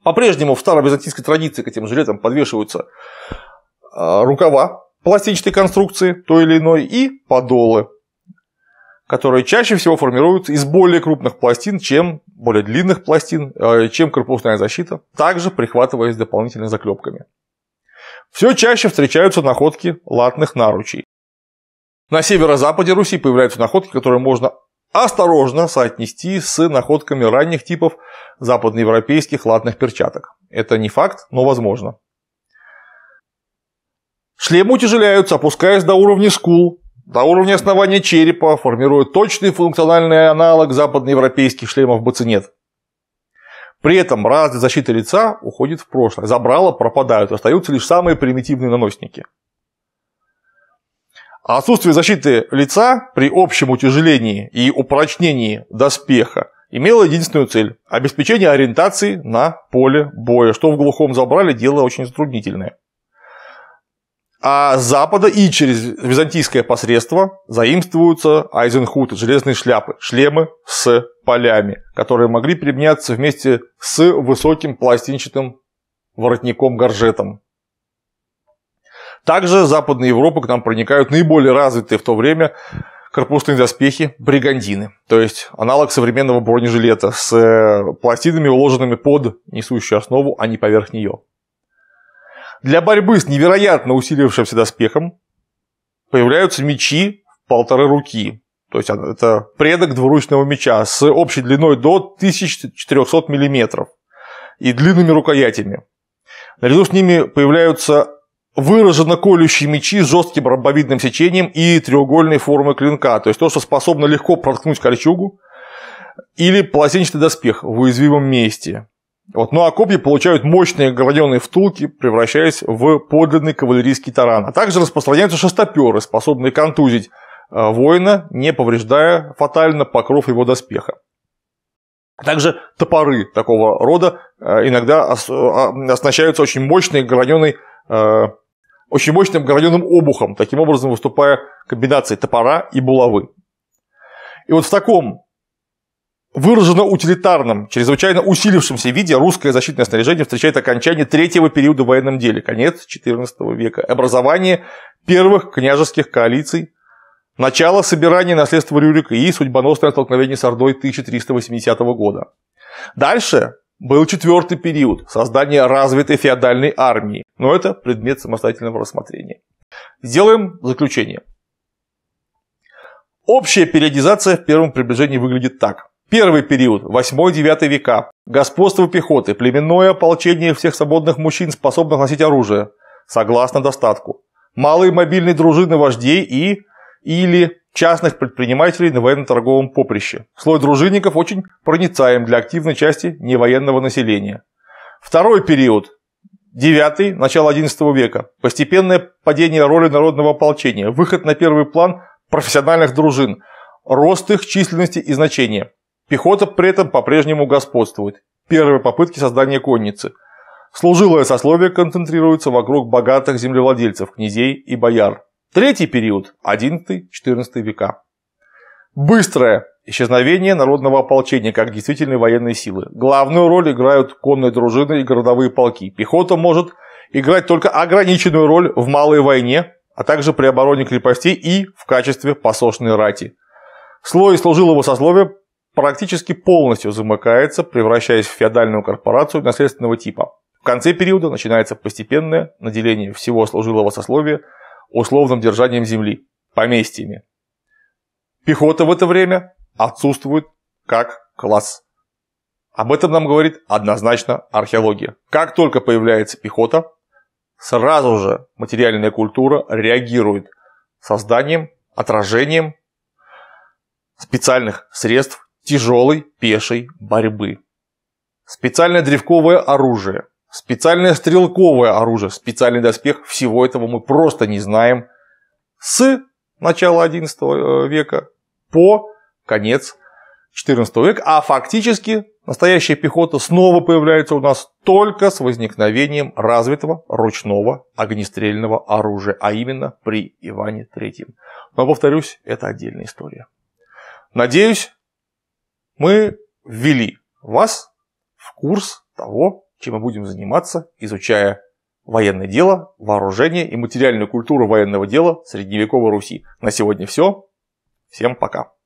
Speaker 1: По-прежнему в старой византийской традиции к этим жилетам подвешиваются а, рукава пластичной конструкции той или иной и подолы, которые чаще всего формируются из более крупных пластин, чем более длинных пластин, э, чем корпусная защита, также прихватываясь дополнительными заклепками. Все чаще встречаются находки латных наручей. На северо-западе Руси появляются находки, которые можно осторожно соотнести с находками ранних типов западноевропейских латных перчаток. Это не факт, но возможно. Шлемы утяжеляются, опускаясь до уровня скул, до уровня основания черепа, формируют точный функциональный аналог западноевропейских шлемов бацинет. При этом разная защита лица уходит в прошлое. Забрала пропадают, остаются лишь самые примитивные наносники. А отсутствие защиты лица при общем утяжелении и упрочнении доспеха имело единственную цель – обеспечение ориентации на поле боя, что в глухом забрали дело очень затруднительное а с Запада и через византийское посредство заимствуются айзенхуты, железные шляпы, шлемы с полями, которые могли применяться вместе с высоким пластинчатым воротником-горжетом. Также западной Европа к нам проникают наиболее развитые в то время корпусные доспехи бригандины, то есть аналог современного бронежилета с пластинами, уложенными под несущую основу, а не поверх нее. Для борьбы с невероятно усилившимся доспехом появляются мечи в полторы руки. То есть это предок двуручного меча с общей длиной до 1400 мм и длинными рукоятями. Наряду с ними появляются выраженно колющие мечи с жестким ромбовидным сечением и треугольной формы клинка, то есть то, что способно легко проткнуть кольчугу или полосенчатый доспех в уязвимом месте. Вот, ну а копья получают мощные гвозденные втулки, превращаясь в подлинный кавалерийский таран. А также распространяются шестоперы, способные контузить э, воина, не повреждая фатально покров его доспеха. Также топоры такого рода э, иногда а, оснащаются очень мощной граненой э, очень мощным граненым обухом, таким образом выступая комбинацией топора и булавы. И вот в таком выраженно утилитарном, чрезвычайно усилившемся виде русское защитное снаряжение встречает окончание третьего периода в военном деле, конец XIV века, образование первых княжеских коалиций, начало собирания наследства Рюрика и судьбоносное столкновение с Ордой 1380 года. Дальше был четвертый период – создание развитой феодальной армии, но это предмет самостоятельного рассмотрения. Сделаем заключение. Общая периодизация в первом приближении выглядит так – Первый период, 8-9 века. Господство пехоты, племенное ополчение всех свободных мужчин, способных носить оружие, согласно достатку. Малые мобильные дружины вождей и или частных предпринимателей на военно-торговом поприще. Слой дружинников очень проницаем для активной части невоенного населения. Второй период, 9 начало 11 века. Постепенное падение роли народного ополчения, выход на первый план профессиональных дружин, рост их численности и значения. Пехота при этом по-прежнему господствует. Первые попытки создания конницы. Служилое сословие концентрируется вокруг богатых землевладельцев, князей и бояр. Третий период – 11-14 века. Быстрое исчезновение народного ополчения как действительной военной силы. Главную роль играют конные дружины и городовые полки. Пехота может играть только ограниченную роль в малой войне, а также при обороне крепостей и в качестве посошной рати. Слой служилого сословия практически полностью замыкается, превращаясь в феодальную корпорацию наследственного типа. В конце периода начинается постепенное наделение всего служилого сословия условным держанием земли, поместьями. Пехота в это время отсутствует как класс. Об этом нам говорит однозначно археология. Как только появляется пехота, сразу же материальная культура реагирует созданием, отражением специальных средств тяжелой пешей борьбы. Специальное древковое оружие, специальное стрелковое оружие, специальный доспех, всего этого мы просто не знаем с начала XI э, века по конец XIV века, а фактически настоящая пехота снова появляется у нас только с возникновением развитого ручного огнестрельного оружия, а именно при Иване III. Но, повторюсь, это отдельная история. Надеюсь, мы ввели вас в курс того, чем мы будем заниматься, изучая военное дело, вооружение и материальную культуру военного дела средневековой Руси. На сегодня все. Всем пока.